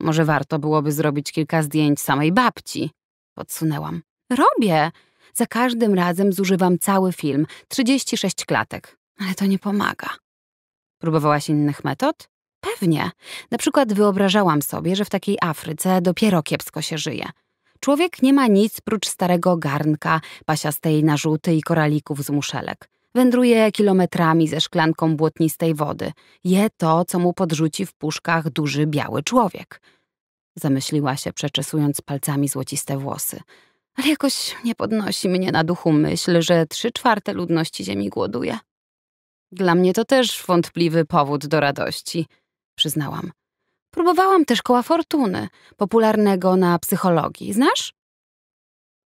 Może warto byłoby zrobić kilka zdjęć samej babci, podsunęłam. Robię! Za każdym razem zużywam cały film, 36 klatek, ale to nie pomaga. Próbowałaś innych metod? Pewnie. Na przykład wyobrażałam sobie, że w takiej Afryce dopiero kiepsko się żyje. Człowiek nie ma nic prócz starego garnka, pasiastej narzuty i koralików z muszelek. Wędruje kilometrami ze szklanką błotnistej wody. Je to, co mu podrzuci w puszkach duży biały człowiek. Zamyśliła się, przeczesując palcami złociste włosy. Ale jakoś nie podnosi mnie na duchu myśl, że trzy czwarte ludności Ziemi głoduje. Dla mnie to też wątpliwy powód do radości – przyznałam. Próbowałam też koła fortuny, popularnego na psychologii. Znasz?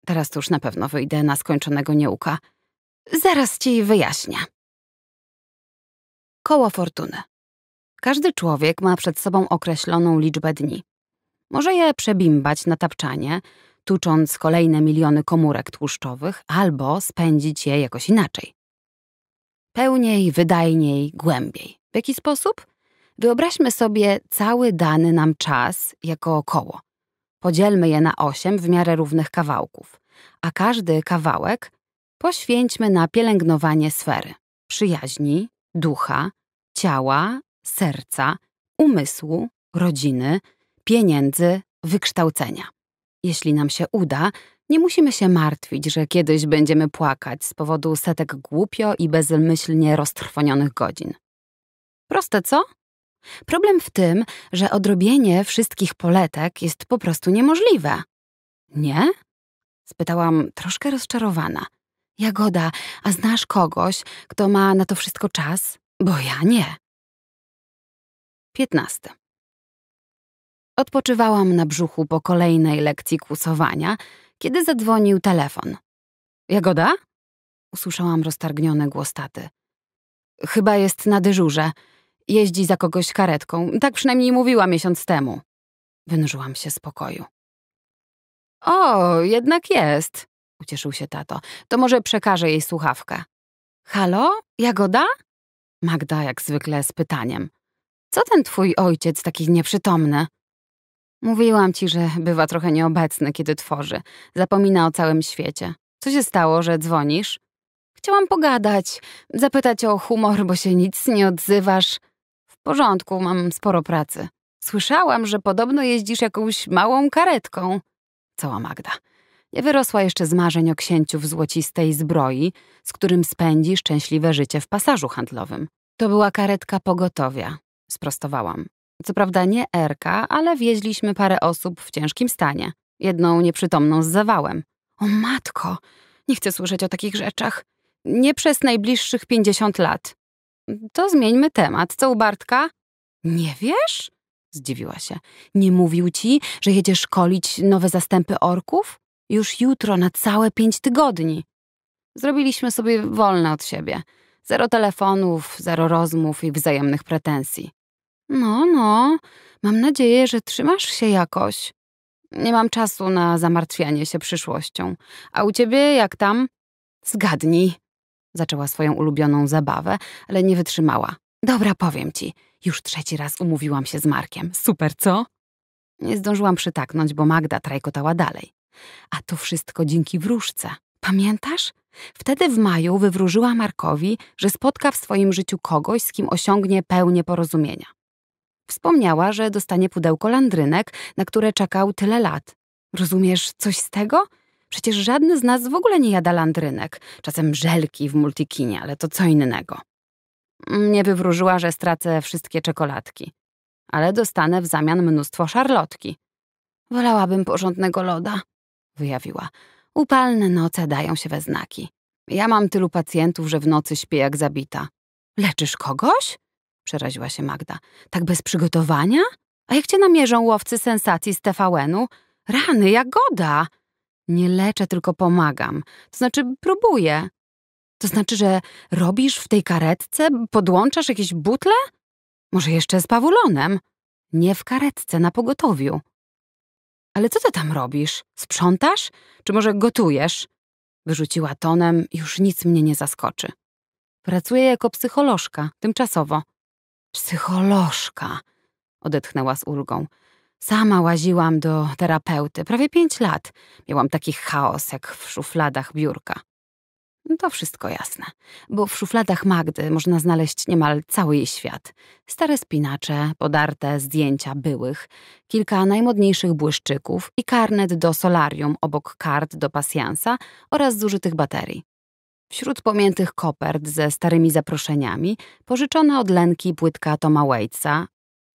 Teraz to już na pewno wyjdę na skończonego nieuka. Zaraz ci wyjaśnię. Koło fortuny. Każdy człowiek ma przed sobą określoną liczbę dni. Może je przebimbać na tapczanie, tucząc kolejne miliony komórek tłuszczowych, albo spędzić je jakoś inaczej. Pełniej, wydajniej, głębiej. W jaki sposób? Wyobraźmy sobie cały dany nam czas jako koło. Podzielmy je na osiem w miarę równych kawałków, a każdy kawałek poświęćmy na pielęgnowanie sfery przyjaźni, ducha, ciała, serca, umysłu, rodziny, pieniędzy, wykształcenia. Jeśli nam się uda, nie musimy się martwić, że kiedyś będziemy płakać z powodu setek głupio i bezmyślnie roztrwonionych godzin. Proste co? Problem w tym, że odrobienie wszystkich poletek jest po prostu niemożliwe. Nie? spytałam troszkę rozczarowana. Jagoda, a znasz kogoś, kto ma na to wszystko czas? Bo ja nie. 15. Odpoczywałam na brzuchu po kolejnej lekcji kłusowania, kiedy zadzwonił telefon. Jagoda? Usłyszałam roztargniony głos taty. Chyba jest na dyżurze. Jeździ za kogoś karetką. Tak przynajmniej mówiła miesiąc temu. Wynurzyłam się z pokoju. O, jednak jest, ucieszył się tato. To może przekażę jej słuchawkę. Halo? Jagoda? Magda jak zwykle z pytaniem. Co ten twój ojciec taki nieprzytomny? Mówiłam ci, że bywa trochę nieobecny, kiedy tworzy. Zapomina o całym świecie. Co się stało, że dzwonisz? Chciałam pogadać, zapytać o humor, bo się nic nie odzywasz porządku, mam sporo pracy. Słyszałam, że podobno jeździsz jakąś małą karetką. Cała Magda. Nie wyrosła jeszcze z marzeń o księciu w złocistej zbroi, z którym spędzi szczęśliwe życie w pasażu handlowym. To była karetka pogotowia, sprostowałam. Co prawda nie Erka, ale wieźliśmy parę osób w ciężkim stanie. Jedną nieprzytomną z zawałem. O matko, nie chcę słyszeć o takich rzeczach. Nie przez najbliższych pięćdziesiąt lat. To zmieńmy temat. Co u Bartka? Nie wiesz? Zdziwiła się. Nie mówił ci, że jedzie szkolić nowe zastępy orków? Już jutro na całe pięć tygodni. Zrobiliśmy sobie wolne od siebie. Zero telefonów, zero rozmów i wzajemnych pretensji. No, no, mam nadzieję, że trzymasz się jakoś. Nie mam czasu na zamartwianie się przyszłością. A u ciebie jak tam? Zgadnij, Zaczęła swoją ulubioną zabawę, ale nie wytrzymała. Dobra, powiem ci. Już trzeci raz umówiłam się z Markiem. Super, co? Nie zdążyłam przytaknąć, bo Magda trajkotała dalej. A to wszystko dzięki wróżce. Pamiętasz? Wtedy w maju wywróżyła Markowi, że spotka w swoim życiu kogoś, z kim osiągnie pełnię porozumienia. Wspomniała, że dostanie pudełko landrynek, na które czekał tyle lat. Rozumiesz coś z tego? Przecież żadny z nas w ogóle nie jada landrynek, czasem żelki w multikinie, ale to co innego. Mnie wywróżyła, że stracę wszystkie czekoladki, ale dostanę w zamian mnóstwo szarlotki. Wolałabym porządnego loda, wyjawiła. Upalne noce dają się we znaki. Ja mam tylu pacjentów, że w nocy śpię jak zabita. Leczysz kogoś? Przeraziła się Magda. Tak bez przygotowania? A jak cię namierzą łowcy sensacji z TVN-u? Rany, jagoda! Nie leczę, tylko pomagam. To znaczy, próbuję. To znaczy, że robisz w tej karetce, podłączasz jakieś butle? Może jeszcze z pawulonem? Nie w karetce, na pogotowiu. Ale co ty tam robisz? Sprzątasz? Czy może gotujesz? Wyrzuciła tonem, już nic mnie nie zaskoczy. Pracuję jako psycholożka, tymczasowo. Psycholożka, odetchnęła z ulgą. Sama łaziłam do terapeuty prawie pięć lat. Miałam taki chaos jak w szufladach biurka. To wszystko jasne, bo w szufladach Magdy można znaleźć niemal cały jej świat. Stare spinacze, podarte zdjęcia byłych, kilka najmodniejszych błyszczyków i karnet do solarium obok kart do pasjansa oraz zużytych baterii. Wśród pomiętych kopert ze starymi zaproszeniami pożyczona od Lenki płytka Toma Waitsa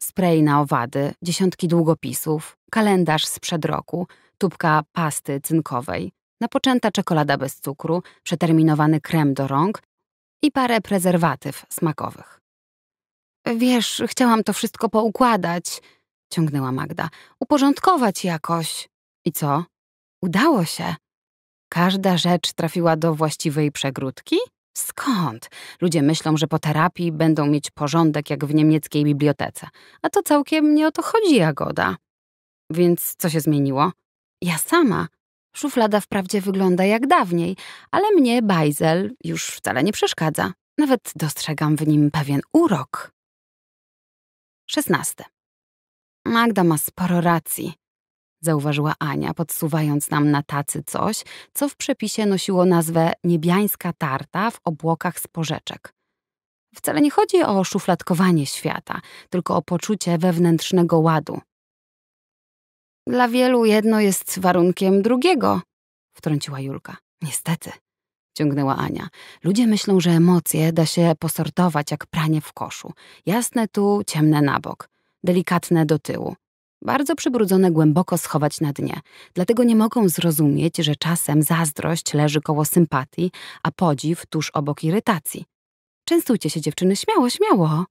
spray na owady, dziesiątki długopisów, kalendarz sprzed roku, tubka pasty cynkowej, napoczęta czekolada bez cukru, przeterminowany krem do rąk i parę prezerwatyw smakowych. Wiesz, chciałam to wszystko poukładać, ciągnęła Magda, uporządkować jakoś. I co? Udało się. Każda rzecz trafiła do właściwej przegródki? Skąd? Ludzie myślą, że po terapii będą mieć porządek jak w niemieckiej bibliotece. A to całkiem nie o to chodzi, Jagoda. Więc co się zmieniło? Ja sama. Szuflada wprawdzie wygląda jak dawniej, ale mnie bajzel już wcale nie przeszkadza. Nawet dostrzegam w nim pewien urok. 16. Magda ma sporo racji zauważyła Ania, podsuwając nam na tacy coś, co w przepisie nosiło nazwę niebiańska tarta w obłokach z porzeczek. Wcale nie chodzi o szufladkowanie świata, tylko o poczucie wewnętrznego ładu. Dla wielu jedno jest warunkiem drugiego, wtrąciła Julka. Niestety, ciągnęła Ania. Ludzie myślą, że emocje da się posortować jak pranie w koszu. Jasne tu, ciemne na bok, delikatne do tyłu bardzo przybrudzone głęboko schować na dnie. Dlatego nie mogą zrozumieć, że czasem zazdrość leży koło sympatii, a podziw tuż obok irytacji. Częstujcie się dziewczyny śmiało, śmiało.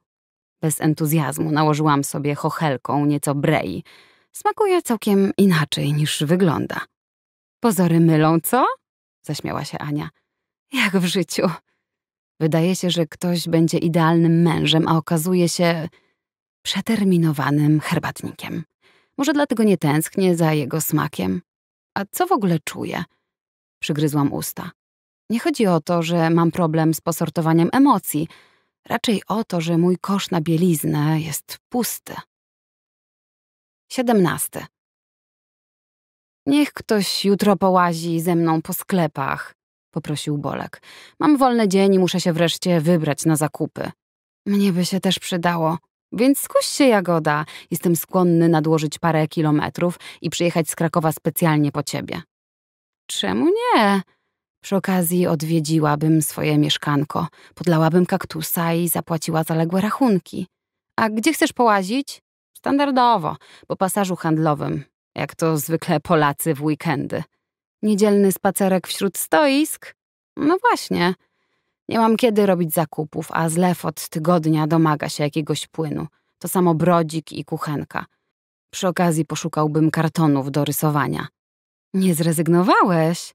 Bez entuzjazmu nałożyłam sobie chochelką nieco brei. Smakuje całkiem inaczej niż wygląda. Pozory mylą, co? Zaśmiała się Ania. Jak w życiu. Wydaje się, że ktoś będzie idealnym mężem, a okazuje się przeterminowanym herbatnikiem. Może dlatego nie tęsknię za jego smakiem. A co w ogóle czuję? Przygryzłam usta. Nie chodzi o to, że mam problem z posortowaniem emocji, raczej o to, że mój kosz na bieliznę jest pusty. Siedemnasty. Niech ktoś jutro połazi ze mną po sklepach, poprosił Bolek. Mam wolny dzień i muszę się wreszcie wybrać na zakupy. Mnie by się też przydało, więc skuś się, Jagoda. Jestem skłonny nadłożyć parę kilometrów i przyjechać z Krakowa specjalnie po ciebie. Czemu nie? Przy okazji odwiedziłabym swoje mieszkanko, podlałabym kaktusa i zapłaciła zaległe rachunki. A gdzie chcesz połazić? Standardowo, po pasażu handlowym, jak to zwykle Polacy w weekendy. Niedzielny spacerek wśród stoisk? No właśnie. Nie mam kiedy robić zakupów, a zlew od tygodnia domaga się jakiegoś płynu. To samo brodzik i kuchenka. Przy okazji poszukałbym kartonów do rysowania. Nie zrezygnowałeś?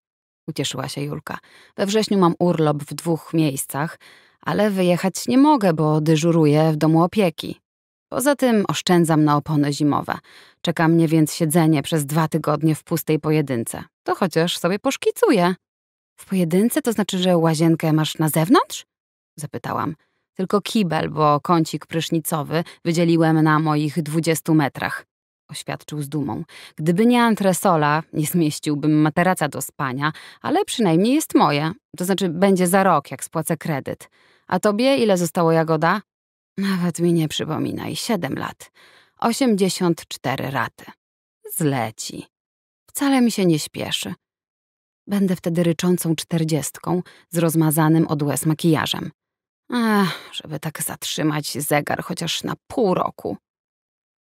Ucieszyła się Julka. We wrześniu mam urlop w dwóch miejscach, ale wyjechać nie mogę, bo dyżuruję w domu opieki. Poza tym oszczędzam na opony zimowe. Czeka mnie więc siedzenie przez dwa tygodnie w pustej pojedynce. To chociaż sobie poszkicuję. W pojedynce to znaczy, że łazienkę masz na zewnątrz? Zapytałam. Tylko kibel, bo kącik prysznicowy wydzieliłem na moich dwudziestu metrach. Oświadczył z dumą. Gdyby nie antresola, nie zmieściłbym materaca do spania, ale przynajmniej jest moje. To znaczy, będzie za rok, jak spłacę kredyt. A tobie ile zostało jagoda? Nawet mi nie przypominaj, siedem lat. Osiemdziesiąt cztery raty. Zleci. Wcale mi się nie śpieszy. Będę wtedy ryczącą czterdziestką z rozmazanym od łez makijażem. Ach, żeby tak zatrzymać zegar chociaż na pół roku.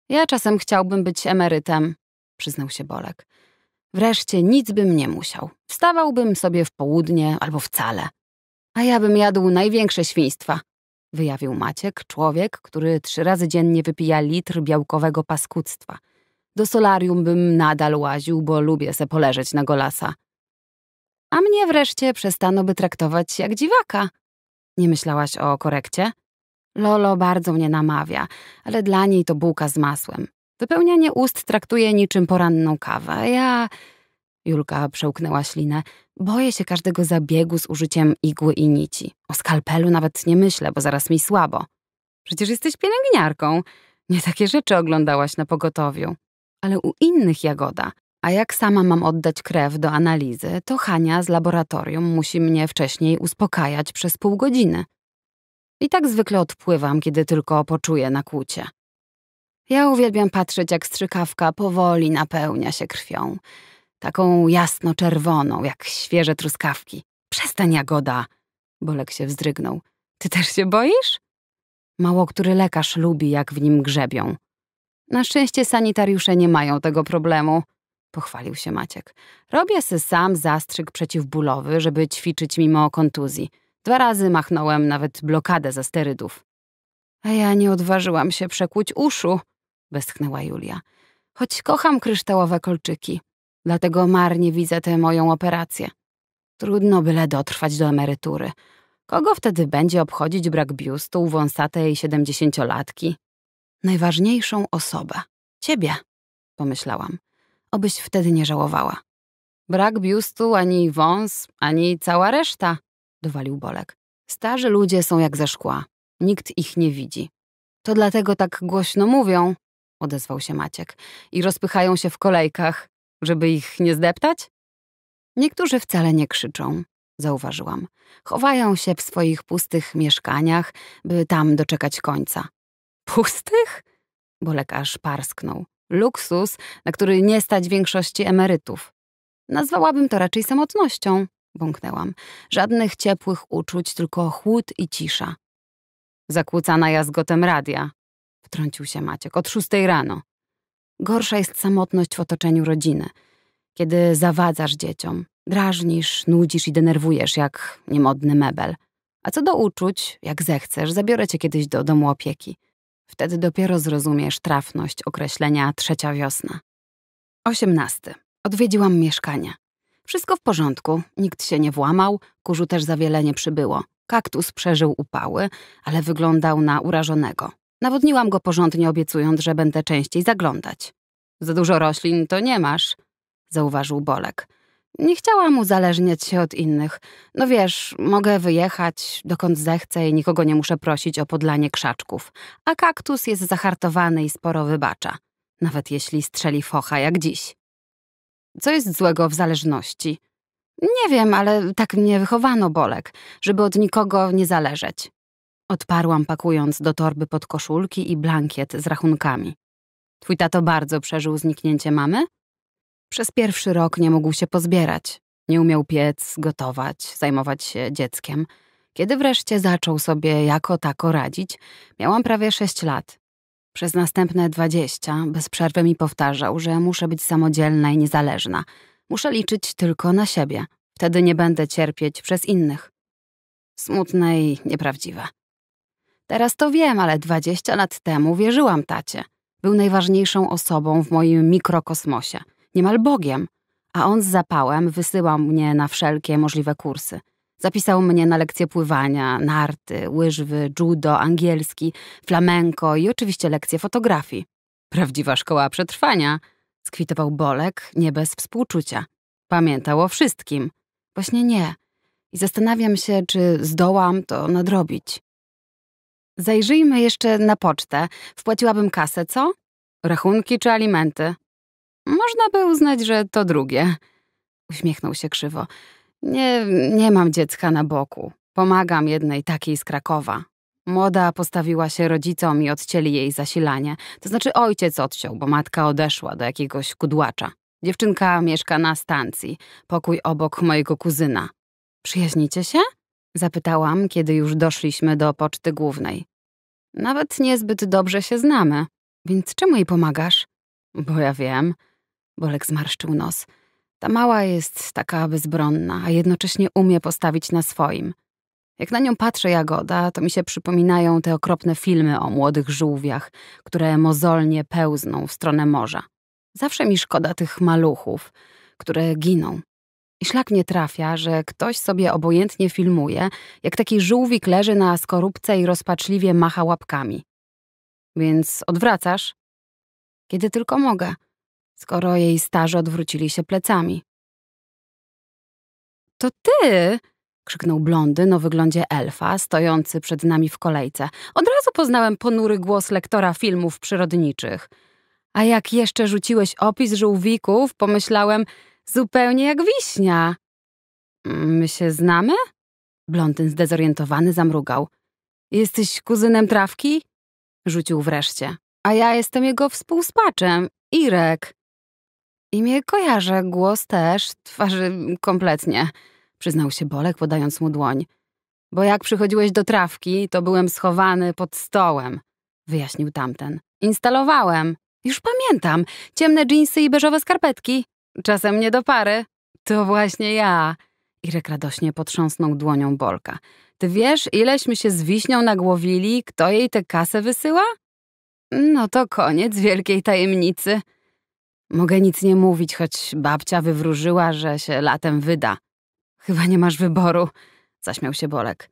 Ja czasem chciałbym być emerytem, przyznał się Bolek. Wreszcie nic bym nie musiał. Wstawałbym sobie w południe albo wcale. A ja bym jadł największe świństwa, wyjawił Maciek, człowiek, który trzy razy dziennie wypija litr białkowego paskudztwa. Do solarium bym nadal łaził, bo lubię se poleżeć na golasa a mnie wreszcie przestano by traktować jak dziwaka. Nie myślałaś o korekcie? Lolo bardzo mnie namawia, ale dla niej to bułka z masłem. Wypełnianie ust traktuje niczym poranną kawę. Ja... Julka przełknęła ślinę. Boję się każdego zabiegu z użyciem igły i nici. O skalpelu nawet nie myślę, bo zaraz mi słabo. Przecież jesteś pielęgniarką. Nie takie rzeczy oglądałaś na pogotowiu. Ale u innych Jagoda a jak sama mam oddać krew do analizy, to Hania z laboratorium musi mnie wcześniej uspokajać przez pół godziny. I tak zwykle odpływam, kiedy tylko poczuję nakłucie. Ja uwielbiam patrzeć, jak strzykawka powoli napełnia się krwią. Taką jasno-czerwoną, jak świeże truskawki. Przestań, Jagoda! Bolek się wzdrygnął. Ty też się boisz? Mało który lekarz lubi, jak w nim grzebią. Na szczęście sanitariusze nie mają tego problemu pochwalił się Maciek. Robię sobie sam zastrzyk przeciwbólowy, żeby ćwiczyć mimo kontuzji. Dwa razy machnąłem nawet blokadę ze sterydów. A ja nie odważyłam się przekuć uszu, westchnęła Julia. Choć kocham kryształowe kolczyki, dlatego marnie widzę tę moją operację. Trudno byle dotrwać do emerytury. Kogo wtedy będzie obchodzić brak biustu u wąsatej siedemdziesięciolatki? Najważniejszą osobę. Ciebie, pomyślałam. Obyś wtedy nie żałowała. Brak biustu, ani wąs, ani cała reszta, dowalił Bolek. Starzy ludzie są jak ze szkła. Nikt ich nie widzi. To dlatego tak głośno mówią, odezwał się Maciek, i rozpychają się w kolejkach, żeby ich nie zdeptać? Niektórzy wcale nie krzyczą, zauważyłam. Chowają się w swoich pustych mieszkaniach, by tam doczekać końca. Pustych? Bolek aż parsknął luksus, na który nie stać większości emerytów. Nazwałabym to raczej samotnością, bąknęłam. Żadnych ciepłych uczuć, tylko chłód i cisza. Zakłócana jazgotem radia, wtrącił się Maciek, od szóstej rano. Gorsza jest samotność w otoczeniu rodziny, kiedy zawadzasz dzieciom, drażnisz, nudzisz i denerwujesz jak niemodny mebel. A co do uczuć, jak zechcesz, zabiorę cię kiedyś do domu opieki. Wtedy dopiero zrozumiesz trafność określenia trzecia wiosna. 18. Odwiedziłam mieszkanie. Wszystko w porządku, nikt się nie włamał, kurzu też za wiele nie przybyło. Kaktus przeżył upały, ale wyglądał na urażonego. Nawodniłam go porządnie, obiecując, że będę częściej zaglądać. Za dużo roślin to nie masz, zauważył Bolek. Nie chciałam uzależniać się od innych. No wiesz, mogę wyjechać dokąd zechcę i nikogo nie muszę prosić o podlanie krzaczków. A kaktus jest zahartowany i sporo wybacza. Nawet jeśli strzeli focha jak dziś. Co jest złego w zależności? Nie wiem, ale tak mnie wychowano, Bolek, żeby od nikogo nie zależeć. Odparłam pakując do torby podkoszulki i blankiet z rachunkami. Twój tato bardzo przeżył zniknięcie mamy? Przez pierwszy rok nie mógł się pozbierać. Nie umiał piec, gotować, zajmować się dzieckiem. Kiedy wreszcie zaczął sobie jako tako radzić, miałam prawie sześć lat. Przez następne dwadzieścia bez przerwy mi powtarzał, że muszę być samodzielna i niezależna. Muszę liczyć tylko na siebie. Wtedy nie będę cierpieć przez innych. Smutne i nieprawdziwe. Teraz to wiem, ale dwadzieścia lat temu wierzyłam tacie. Był najważniejszą osobą w moim mikrokosmosie – niemal Bogiem, a on z zapałem wysyłał mnie na wszelkie możliwe kursy. Zapisał mnie na lekcje pływania, narty, łyżwy, judo, angielski, flamenko i oczywiście lekcje fotografii. Prawdziwa szkoła przetrwania, skwitował Bolek, nie bez współczucia. Pamiętał o wszystkim. Właśnie nie. I zastanawiam się, czy zdołam to nadrobić. Zajrzyjmy jeszcze na pocztę. Wpłaciłabym kasę, co? Rachunki czy alimenty? Można by uznać, że to drugie. Uśmiechnął się krzywo. Nie, nie mam dziecka na boku. Pomagam jednej takiej z Krakowa. Młoda postawiła się rodzicom i odcięli jej zasilanie. To znaczy ojciec odciął, bo matka odeszła do jakiegoś kudłacza. Dziewczynka mieszka na stacji, pokój obok mojego kuzyna. Przyjaźnicie się? Zapytałam, kiedy już doszliśmy do poczty głównej. Nawet niezbyt dobrze się znamy. Więc czemu jej pomagasz? Bo ja wiem. Bolek zmarszczył nos. Ta mała jest taka bezbronna, a jednocześnie umie postawić na swoim. Jak na nią patrzę Jagoda, to mi się przypominają te okropne filmy o młodych żółwiach, które mozolnie pełzną w stronę morza. Zawsze mi szkoda tych maluchów, które giną. I szlak nie trafia, że ktoś sobie obojętnie filmuje, jak taki żółwik leży na skorupce i rozpaczliwie macha łapkami. Więc odwracasz? Kiedy tylko mogę skoro jej starzy odwrócili się plecami. To ty! krzyknął blondyn o wyglądzie elfa, stojący przed nami w kolejce. Od razu poznałem ponury głos lektora filmów przyrodniczych. A jak jeszcze rzuciłeś opis żółwików, pomyślałem, zupełnie jak wiśnia. My się znamy? Blondyn zdezorientowany zamrugał. Jesteś kuzynem trawki? Rzucił wreszcie. A ja jestem jego współspaczem, Irek. Imię kojarzę, głos też, twarzy kompletnie, przyznał się Bolek, podając mu dłoń. Bo jak przychodziłeś do trawki, to byłem schowany pod stołem, wyjaśnił tamten. Instalowałem. Już pamiętam. Ciemne dżinsy i beżowe skarpetki. Czasem nie do pary. To właśnie ja. Irek radośnie potrząsnął dłonią Bolka. Ty wiesz, ileśmy się z wiśnią nagłowili, kto jej tę kasę wysyła? No to koniec wielkiej tajemnicy. Mogę nic nie mówić, choć babcia wywróżyła, że się latem wyda. Chyba nie masz wyboru, zaśmiał się Bolek.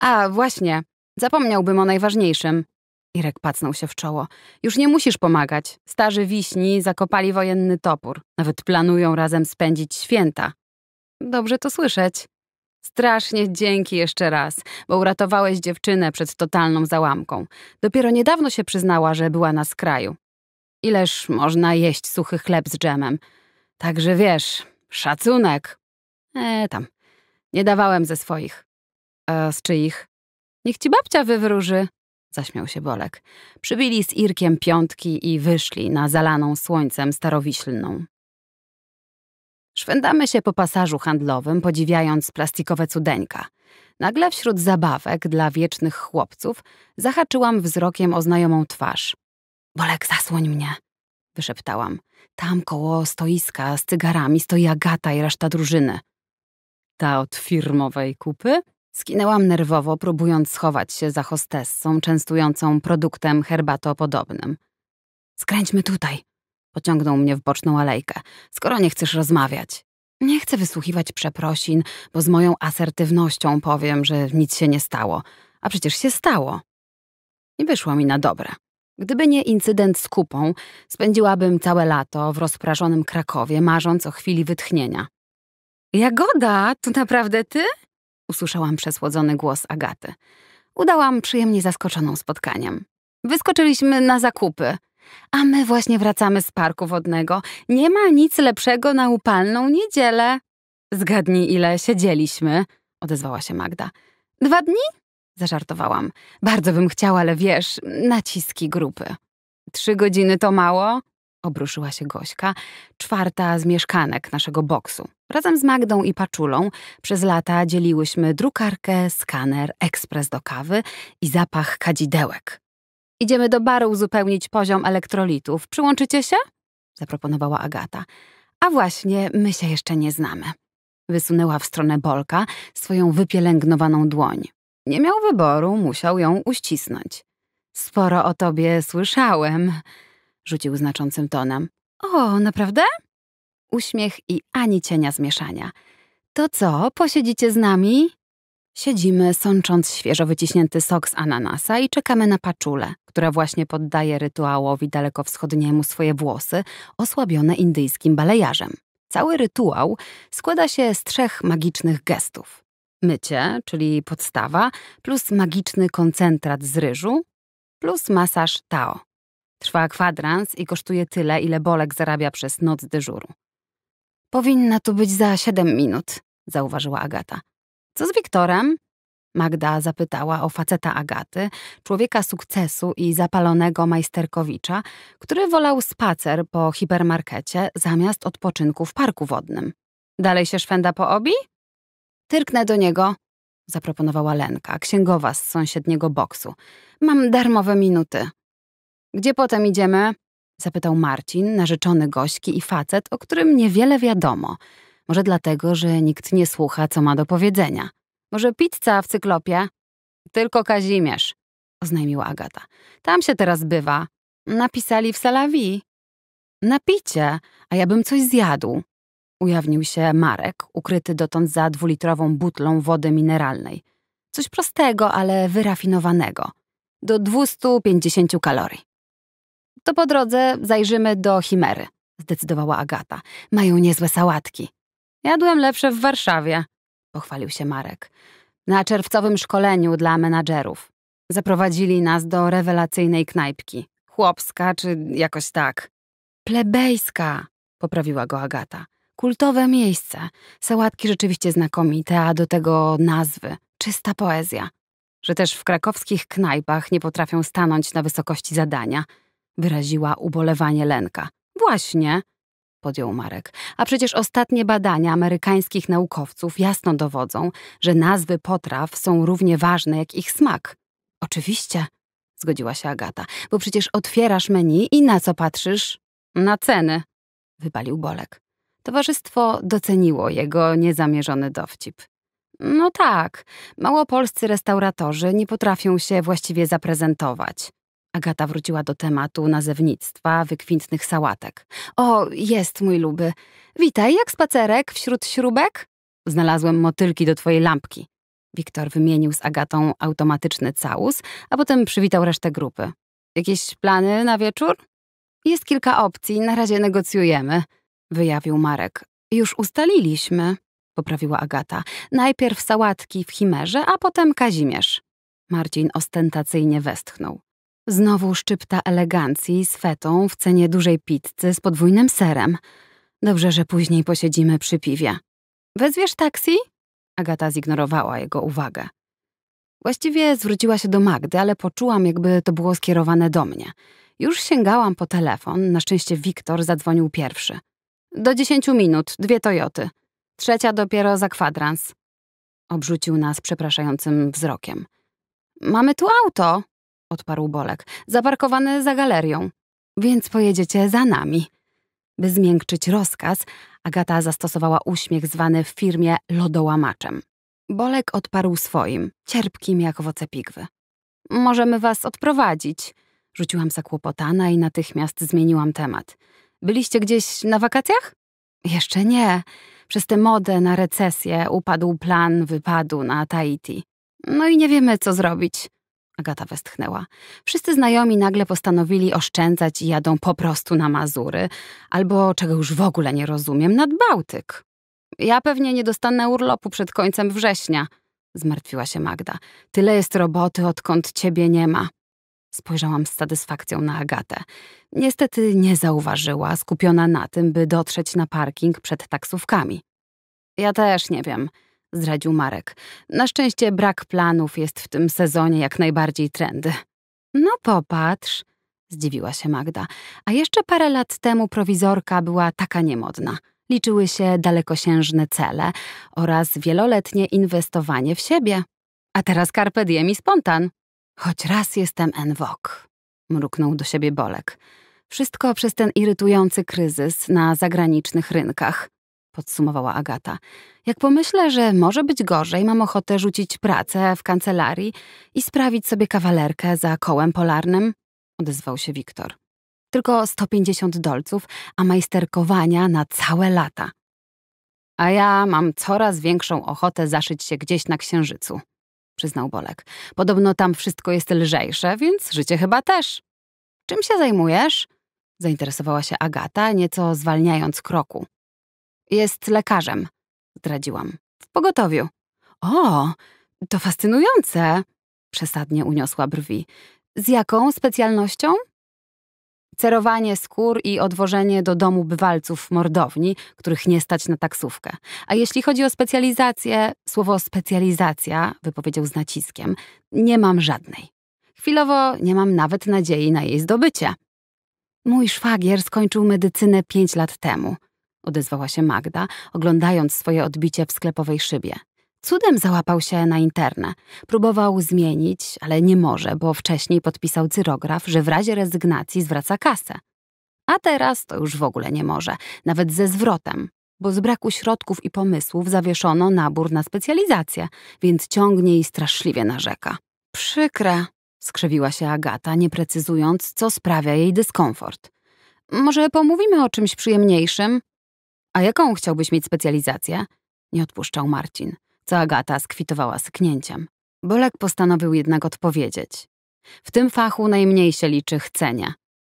A właśnie, zapomniałbym o najważniejszym. Irek pacnął się w czoło. Już nie musisz pomagać. Starzy wiśni zakopali wojenny topór. Nawet planują razem spędzić święta. Dobrze to słyszeć. Strasznie dzięki jeszcze raz, bo uratowałeś dziewczynę przed totalną załamką. Dopiero niedawno się przyznała, że była na skraju. Ileż można jeść suchy chleb z dżemem? Także wiesz, szacunek. E, tam. Nie dawałem ze swoich. A e, z czyich? Niech ci babcia wywróży, zaśmiał się Bolek. Przybili z Irkiem piątki i wyszli na zalaną słońcem starowiślną. Szwędamy się po pasażu handlowym, podziwiając plastikowe cudeńka. Nagle wśród zabawek dla wiecznych chłopców zahaczyłam wzrokiem o znajomą twarz. Bolek, zasłoń mnie, wyszeptałam. Tam koło stoiska z cygarami stoi Agata i reszta drużyny. Ta od firmowej kupy? Skinęłam nerwowo, próbując schować się za hostessą częstującą produktem herbatopodobnym. Skręćmy tutaj. Pociągnął mnie w boczną alejkę. Skoro nie chcesz rozmawiać. Nie chcę wysłuchiwać przeprosin, bo z moją asertywnością powiem, że nic się nie stało. A przecież się stało. I wyszło mi na dobre. Gdyby nie incydent z kupą, spędziłabym całe lato w rozpraszonym Krakowie, marząc o chwili wytchnienia. Jagoda, to naprawdę ty? usłyszałam przesłodzony głos Agaty. Udałam przyjemnie zaskoczoną spotkaniem. Wyskoczyliśmy na zakupy. A my właśnie wracamy z parku wodnego. Nie ma nic lepszego na upalną niedzielę. Zgadnij, ile siedzieliśmy, odezwała się Magda. Dwa dni? Zażartowałam. Bardzo bym chciała, ale wiesz, naciski grupy. Trzy godziny to mało? Obruszyła się Gośka, czwarta z mieszkanek naszego boksu. Razem z Magdą i Paczulą przez lata dzieliłyśmy drukarkę, skaner, ekspres do kawy i zapach kadzidełek. Idziemy do baru uzupełnić poziom elektrolitów. Przyłączycie się? Zaproponowała Agata. A właśnie, my się jeszcze nie znamy. Wysunęła w stronę Bolka swoją wypielęgnowaną dłoń. Nie miał wyboru, musiał ją uścisnąć. Sporo o tobie słyszałem, rzucił znaczącym tonem. O, naprawdę? Uśmiech i ani cienia zmieszania. To co, posiedzicie z nami? Siedzimy, sącząc świeżo wyciśnięty sok z ananasa i czekamy na paczulę, która właśnie poddaje rytuałowi dalekowschodniemu swoje włosy, osłabione indyjskim balejarzem. Cały rytuał składa się z trzech magicznych gestów mycie, czyli podstawa, plus magiczny koncentrat z ryżu, plus masaż Tao. Trwa kwadrans i kosztuje tyle, ile Bolek zarabia przez noc dyżuru. Powinna tu być za siedem minut, zauważyła Agata. Co z Wiktorem? Magda zapytała o faceta Agaty, człowieka sukcesu i zapalonego majsterkowicza, który wolał spacer po hipermarkecie zamiast odpoczynku w parku wodnym. Dalej się szwenda po obi? Tyrknę do niego, zaproponowała Lenka, księgowa z sąsiedniego boksu. Mam darmowe minuty. Gdzie potem idziemy? zapytał Marcin, narzeczony gośki i facet, o którym niewiele wiadomo. Może dlatego, że nikt nie słucha, co ma do powiedzenia. Może pizza w cyklopie? Tylko Kazimierz, oznajmiła Agata. Tam się teraz bywa. Napisali w Salawi. Napicie, a ja bym coś zjadł, ujawnił się Marek, ukryty dotąd za dwulitrową butlą wody mineralnej. Coś prostego, ale wyrafinowanego. Do 250 kalorii. To po drodze zajrzymy do Chimery, zdecydowała Agata. Mają niezłe sałatki. Jadłem lepsze w Warszawie, pochwalił się Marek. Na czerwcowym szkoleniu dla menadżerów. Zaprowadzili nas do rewelacyjnej knajpki. Chłopska czy jakoś tak. Plebejska, poprawiła go Agata. Kultowe miejsce. Sałatki rzeczywiście znakomite, a do tego nazwy. Czysta poezja. Że też w krakowskich knajpach nie potrafią stanąć na wysokości zadania. Wyraziła ubolewanie Lenka. Właśnie, podjął Marek. A przecież ostatnie badania amerykańskich naukowców jasno dowodzą, że nazwy potraw są równie ważne jak ich smak. Oczywiście, zgodziła się Agata, bo przecież otwierasz menu i na co patrzysz? Na ceny, wypalił Bolek. Towarzystwo doceniło jego niezamierzony dowcip. No tak, małopolscy restauratorzy nie potrafią się właściwie zaprezentować. Agata wróciła do tematu nazewnictwa wykwintnych sałatek. O, jest mój luby. Witaj, jak spacerek wśród śrubek? Znalazłem motylki do twojej lampki. Wiktor wymienił z Agatą automatyczny całus, a potem przywitał resztę grupy. Jakieś plany na wieczór? Jest kilka opcji, na razie negocjujemy wyjawił Marek. Już ustaliliśmy, poprawiła Agata. Najpierw sałatki w chimerze, a potem Kazimierz. Marcin ostentacyjnie westchnął. Znowu szczypta elegancji z fetą w cenie dużej pizzy z podwójnym serem. Dobrze, że później posiedzimy przy piwie. Wezwiesz taksi? Agata zignorowała jego uwagę. Właściwie zwróciła się do Magdy, ale poczułam, jakby to było skierowane do mnie. Już sięgałam po telefon, na szczęście Wiktor zadzwonił pierwszy. Do dziesięciu minut, dwie Toyoty. Trzecia dopiero za kwadrans. Obrzucił nas przepraszającym wzrokiem. Mamy tu auto, odparł Bolek, zaparkowane za galerią. Więc pojedziecie za nami. By zmiękczyć rozkaz, Agata zastosowała uśmiech zwany w firmie lodołamaczem. Bolek odparł swoim, cierpkim jak owoce pigwy. Możemy was odprowadzić, rzuciłam zakłopotana i natychmiast zmieniłam temat. Byliście gdzieś na wakacjach? Jeszcze nie. Przez tę modę na recesję upadł plan wypadu na Tahiti. No i nie wiemy, co zrobić. Agata westchnęła. Wszyscy znajomi nagle postanowili oszczędzać i jadą po prostu na Mazury, albo, czego już w ogóle nie rozumiem, nad Bałtyk. Ja pewnie nie dostanę urlopu przed końcem września, zmartwiła się Magda. Tyle jest roboty, odkąd ciebie nie ma. Spojrzałam z satysfakcją na Agatę. Niestety nie zauważyła, skupiona na tym, by dotrzeć na parking przed taksówkami. Ja też nie wiem, zdradził Marek. Na szczęście brak planów jest w tym sezonie jak najbardziej trendy. No popatrz, zdziwiła się Magda. A jeszcze parę lat temu prowizorka była taka niemodna. Liczyły się dalekosiężne cele oraz wieloletnie inwestowanie w siebie. A teraz carpe diem i spontan. Choć raz jestem enwok, mruknął do siebie Bolek. Wszystko przez ten irytujący kryzys na zagranicznych rynkach, podsumowała Agata. Jak pomyślę, że może być gorzej, mam ochotę rzucić pracę w kancelarii i sprawić sobie kawalerkę za kołem polarnym, odezwał się Wiktor. Tylko 150 dolców, a majsterkowania na całe lata. A ja mam coraz większą ochotę zaszyć się gdzieś na księżycu, przyznał Bolek. Podobno tam wszystko jest lżejsze, więc życie chyba też. Czym się zajmujesz? Zainteresowała się Agata, nieco zwalniając kroku. Jest lekarzem, zdradziłam. W pogotowiu. O, to fascynujące! Przesadnie uniosła brwi. Z jaką specjalnością? cerowanie skór i odwożenie do domu bywalców mordowni, których nie stać na taksówkę. A jeśli chodzi o specjalizację, słowo specjalizacja wypowiedział z naciskiem, nie mam żadnej. Chwilowo nie mam nawet nadziei na jej zdobycie. Mój szwagier skończył medycynę pięć lat temu, odezwała się Magda, oglądając swoje odbicie w sklepowej szybie. Cudem załapał się na internę. Próbował zmienić, ale nie może, bo wcześniej podpisał cyrograf, że w razie rezygnacji zwraca kasę. A teraz to już w ogóle nie może, nawet ze zwrotem, bo z braku środków i pomysłów zawieszono nabór na specjalizację, więc ciągnie i straszliwie narzeka. Przykre, skrzywiła się Agata, nie precyzując, co sprawia jej dyskomfort. Może pomówimy o czymś przyjemniejszym? A jaką chciałbyś mieć specjalizację? Nie odpuszczał Marcin co Agata skwitowała syknięciem. Bolek postanowił jednak odpowiedzieć. W tym fachu najmniej się liczy chcenie.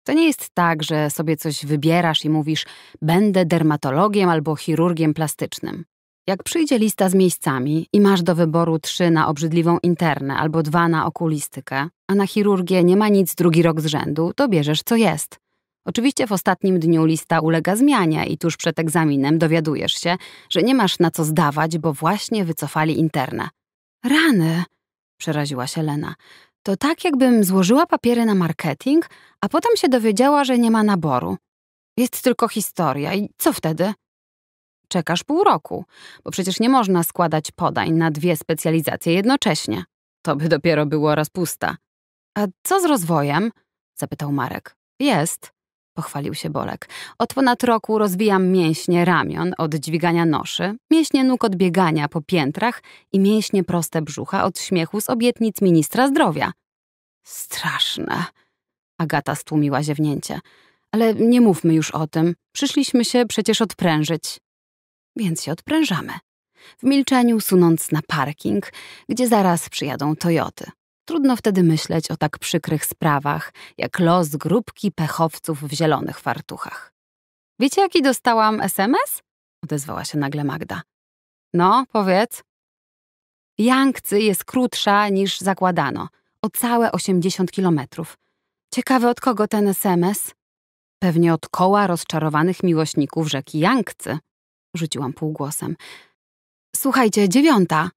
To nie jest tak, że sobie coś wybierasz i mówisz, będę dermatologiem albo chirurgiem plastycznym. Jak przyjdzie lista z miejscami i masz do wyboru trzy na obrzydliwą internę albo dwa na okulistykę, a na chirurgię nie ma nic drugi rok z rzędu, to bierzesz co jest. Oczywiście w ostatnim dniu lista ulega zmianie i tuż przed egzaminem dowiadujesz się, że nie masz na co zdawać, bo właśnie wycofali internę. Rany! przeraziła się Lena. To tak, jakbym złożyła papiery na marketing, a potem się dowiedziała, że nie ma naboru. Jest tylko historia i co wtedy? Czekasz pół roku, bo przecież nie można składać podań na dwie specjalizacje jednocześnie. To by dopiero było rozpusta. A co z rozwojem? zapytał Marek. Jest, pochwalił się Bolek. Od ponad roku rozwijam mięśnie ramion od dźwigania noszy, mięśnie nóg od biegania po piętrach i mięśnie proste brzucha od śmiechu z obietnic ministra zdrowia. Straszne. Agata stłumiła ziewnięcie. Ale nie mówmy już o tym. Przyszliśmy się przecież odprężyć. Więc się odprężamy. W milczeniu sunąc na parking, gdzie zaraz przyjadą Toyoty. Trudno wtedy myśleć o tak przykrych sprawach, jak los grupki pechowców w zielonych fartuchach. Wiecie, jaki dostałam SMS? odezwała się nagle Magda. No, powiedz. Jankcy jest krótsza niż zakładano, o całe 80 kilometrów. Ciekawe od kogo ten SMS? Pewnie od koła rozczarowanych miłośników rzeki Jankcy, rzuciłam półgłosem. Słuchajcie, dziewiąta,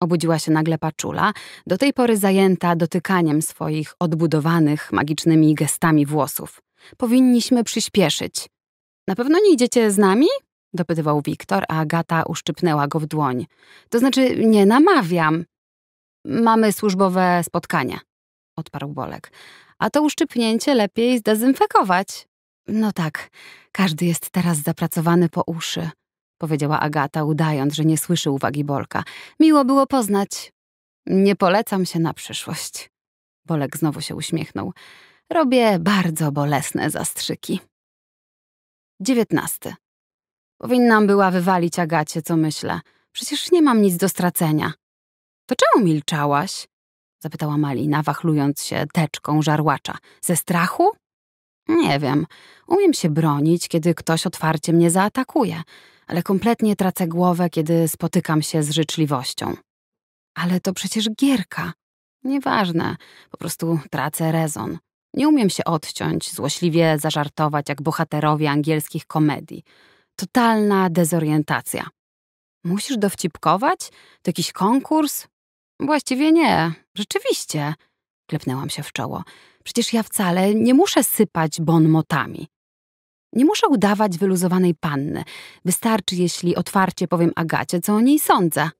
Obudziła się nagle paczula, do tej pory zajęta dotykaniem swoich odbudowanych magicznymi gestami włosów. Powinniśmy przyspieszyć. Na pewno nie idziecie z nami? dopytywał Wiktor, a Agata uszczypnęła go w dłoń. To znaczy, nie namawiam. Mamy służbowe spotkanie, odparł Bolek. A to uszczypnięcie lepiej zdezynfekować. No tak, każdy jest teraz zapracowany po uszy powiedziała Agata, udając, że nie słyszy uwagi Bolka. Miło było poznać. Nie polecam się na przyszłość. Bolek znowu się uśmiechnął. Robię bardzo bolesne zastrzyki. 19. Powinnam była wywalić Agacie, co myślę. Przecież nie mam nic do stracenia. To czemu milczałaś? Zapytała Malina, wachlując się teczką żarłacza. Ze strachu? Nie wiem. Umiem się bronić, kiedy ktoś otwarcie mnie zaatakuje ale kompletnie tracę głowę, kiedy spotykam się z życzliwością. Ale to przecież gierka. Nieważne, po prostu tracę rezon. Nie umiem się odciąć, złośliwie zażartować jak bohaterowie angielskich komedii. Totalna dezorientacja. Musisz dowcipkować? To jakiś konkurs? Właściwie nie, rzeczywiście. Klepnęłam się w czoło. Przecież ja wcale nie muszę sypać bonmotami. Nie muszę udawać wyluzowanej panny. Wystarczy, jeśli otwarcie powiem Agacie, co o niej sądzę.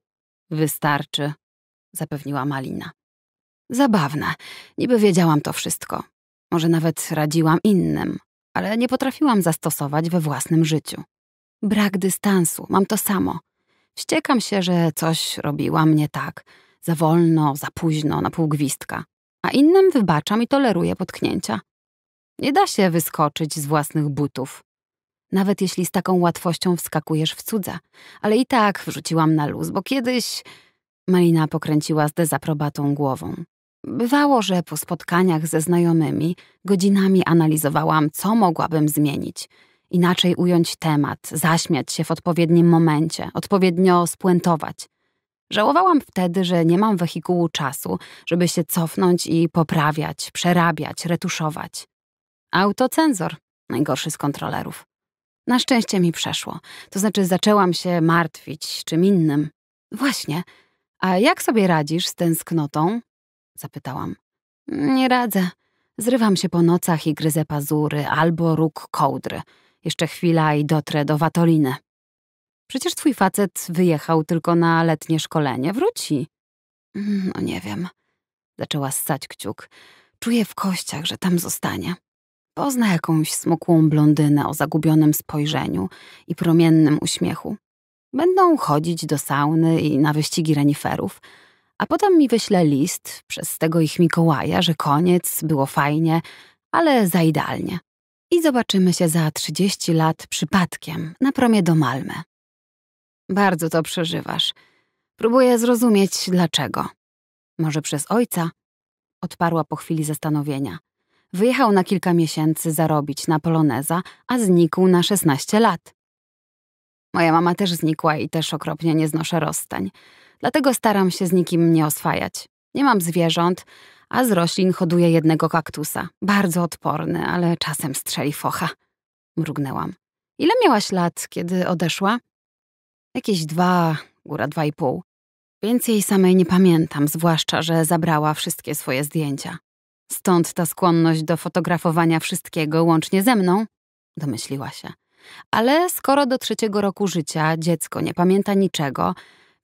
Wystarczy, zapewniła Malina. Zabawne, niby wiedziałam to wszystko. Może nawet radziłam innym, ale nie potrafiłam zastosować we własnym życiu. Brak dystansu, mam to samo. Wściekam się, że coś robiłam nie tak. Za wolno, za późno, na pół gwizdka. A innym wybaczam i toleruję potknięcia. Nie da się wyskoczyć z własnych butów. Nawet jeśli z taką łatwością wskakujesz w cudza. Ale i tak wrzuciłam na luz, bo kiedyś... Malina pokręciła z dezaprobatą głową. Bywało, że po spotkaniach ze znajomymi godzinami analizowałam, co mogłabym zmienić. Inaczej ująć temat, zaśmiać się w odpowiednim momencie, odpowiednio spuentować. Żałowałam wtedy, że nie mam wehikułu czasu, żeby się cofnąć i poprawiać, przerabiać, retuszować. Autocenzor. Najgorszy z kontrolerów. Na szczęście mi przeszło. To znaczy zaczęłam się martwić czym innym. Właśnie. A jak sobie radzisz z tęsknotą? Zapytałam. Nie radzę. Zrywam się po nocach i gryzę pazury albo róg kołdry. Jeszcze chwila i dotrę do Watoliny. Przecież twój facet wyjechał tylko na letnie szkolenie. Wróci. Mm, no nie wiem. Zaczęła ssać kciuk. Czuję w kościach, że tam zostanie. Pozna jakąś smukłą blondynę o zagubionym spojrzeniu i promiennym uśmiechu. Będą chodzić do sauny i na wyścigi reniferów, a potem mi wyśle list przez tego ich Mikołaja, że koniec, było fajnie, ale za idealnie. I zobaczymy się za 30 lat przypadkiem na promie do Malmy. Bardzo to przeżywasz. Próbuję zrozumieć dlaczego. Może przez ojca? Odparła po chwili zastanowienia. Wyjechał na kilka miesięcy zarobić na poloneza, a znikł na 16 lat. Moja mama też znikła i też okropnie nie znoszę rozstań. Dlatego staram się z nikim nie oswajać. Nie mam zwierząt, a z roślin hoduję jednego kaktusa. Bardzo odporny, ale czasem strzeli focha. Mrugnęłam. Ile miałaś lat, kiedy odeszła? Jakieś dwa, góra dwa i pół. Więc jej samej nie pamiętam, zwłaszcza, że zabrała wszystkie swoje zdjęcia. Stąd ta skłonność do fotografowania wszystkiego łącznie ze mną, domyśliła się. Ale skoro do trzeciego roku życia dziecko nie pamięta niczego,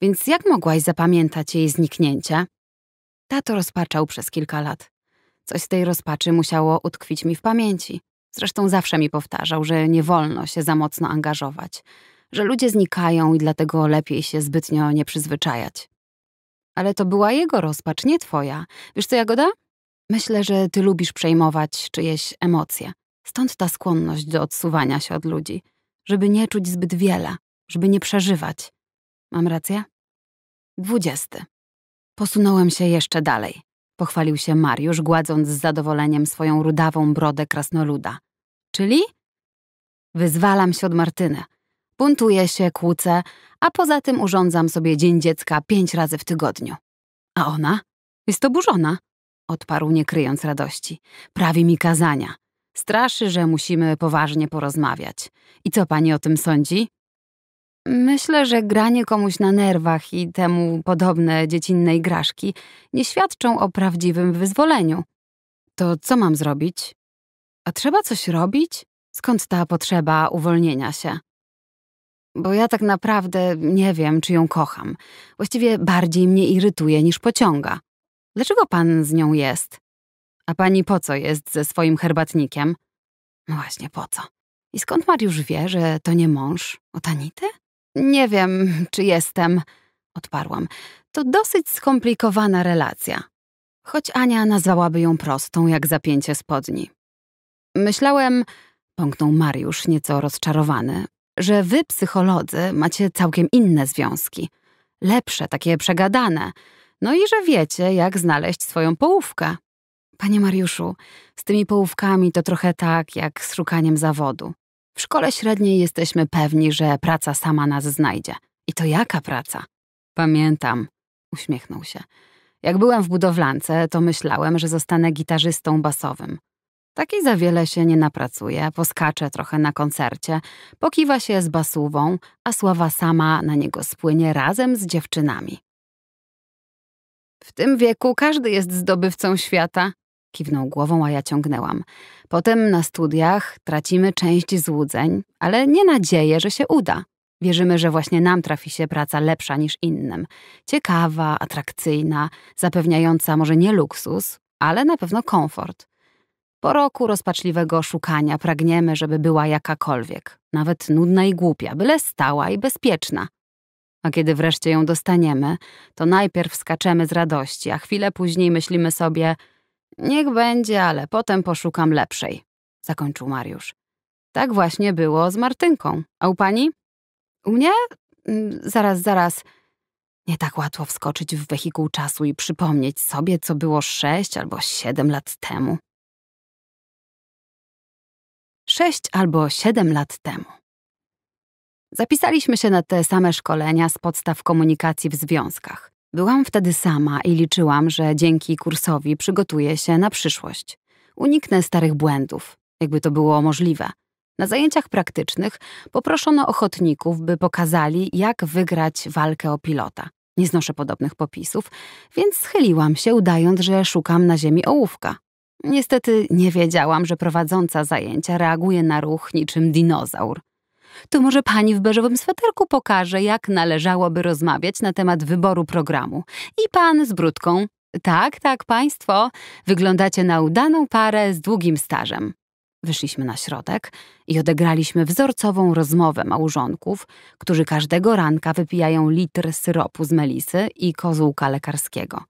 więc jak mogłaś zapamiętać jej zniknięcie? Tato rozpaczał przez kilka lat. Coś z tej rozpaczy musiało utkwić mi w pamięci. Zresztą zawsze mi powtarzał, że nie wolno się za mocno angażować, że ludzie znikają i dlatego lepiej się zbytnio nie przyzwyczajać. Ale to była jego rozpacz, nie twoja. Wiesz co, Jagoda? Myślę, że ty lubisz przejmować czyjeś emocje. Stąd ta skłonność do odsuwania się od ludzi, żeby nie czuć zbyt wiele, żeby nie przeżywać. Mam rację? Dwudziesty. Posunąłem się jeszcze dalej, pochwalił się Mariusz, gładząc z zadowoleniem swoją rudawą brodę krasnoluda. Czyli? Wyzwalam się od Martyny. Buntuję się, kłócę, a poza tym urządzam sobie dzień dziecka pięć razy w tygodniu. A ona? Jest oburzona odparł nie kryjąc radości. Prawi mi kazania. Straszy, że musimy poważnie porozmawiać. I co pani o tym sądzi? Myślę, że granie komuś na nerwach i temu podobne dziecinne igraszki nie świadczą o prawdziwym wyzwoleniu. To co mam zrobić? A trzeba coś robić? Skąd ta potrzeba uwolnienia się? Bo ja tak naprawdę nie wiem, czy ją kocham. Właściwie bardziej mnie irytuje niż pociąga. Dlaczego pan z nią jest? A pani po co jest ze swoim herbatnikiem? No właśnie, po co? I skąd Mariusz wie, że to nie mąż Otanity? Nie wiem, czy jestem, odparłam. To dosyć skomplikowana relacja. Choć Ania nazwałaby ją prostą, jak zapięcie spodni. Myślałem, pąknął Mariusz, nieco rozczarowany, że wy, psycholodzy, macie całkiem inne związki. Lepsze, takie przegadane. No i że wiecie, jak znaleźć swoją połówkę. Panie Mariuszu, z tymi połówkami to trochę tak jak z szukaniem zawodu. W szkole średniej jesteśmy pewni, że praca sama nas znajdzie. I to jaka praca? Pamiętam, uśmiechnął się. Jak byłem w budowlance, to myślałem, że zostanę gitarzystą basowym. Takiej za wiele się nie napracuje, poskacze trochę na koncercie, pokiwa się z basówą, a sława sama na niego spłynie razem z dziewczynami. W tym wieku każdy jest zdobywcą świata. Kiwnął głową, a ja ciągnęłam. Potem na studiach tracimy część złudzeń, ale nie nadzieję, że się uda. Wierzymy, że właśnie nam trafi się praca lepsza niż innym. Ciekawa, atrakcyjna, zapewniająca może nie luksus, ale na pewno komfort. Po roku rozpaczliwego szukania pragniemy, żeby była jakakolwiek, nawet nudna i głupia, byle stała i bezpieczna, a kiedy wreszcie ją dostaniemy, to najpierw skaczemy z radości, a chwilę później myślimy sobie: Niech będzie, ale potem poszukam lepszej. Zakończył Mariusz. Tak właśnie było z Martynką. A u pani? U mnie? Mm, zaraz, zaraz. Nie tak łatwo wskoczyć w wehikuł czasu i przypomnieć sobie, co było sześć albo siedem lat temu. Sześć albo siedem lat temu. Zapisaliśmy się na te same szkolenia z podstaw komunikacji w związkach. Byłam wtedy sama i liczyłam, że dzięki kursowi przygotuję się na przyszłość. Uniknę starych błędów, jakby to było możliwe. Na zajęciach praktycznych poproszono ochotników, by pokazali, jak wygrać walkę o pilota. Nie znoszę podobnych popisów, więc schyliłam się, udając, że szukam na ziemi ołówka. Niestety nie wiedziałam, że prowadząca zajęcia reaguje na ruch niczym dinozaur. To może pani w beżowym sweterku pokaże, jak należałoby rozmawiać na temat wyboru programu. I pan z brudką. Tak, tak, państwo. Wyglądacie na udaną parę z długim stażem. Wyszliśmy na środek i odegraliśmy wzorcową rozmowę małżonków, którzy każdego ranka wypijają litr syropu z melisy i kozułka lekarskiego.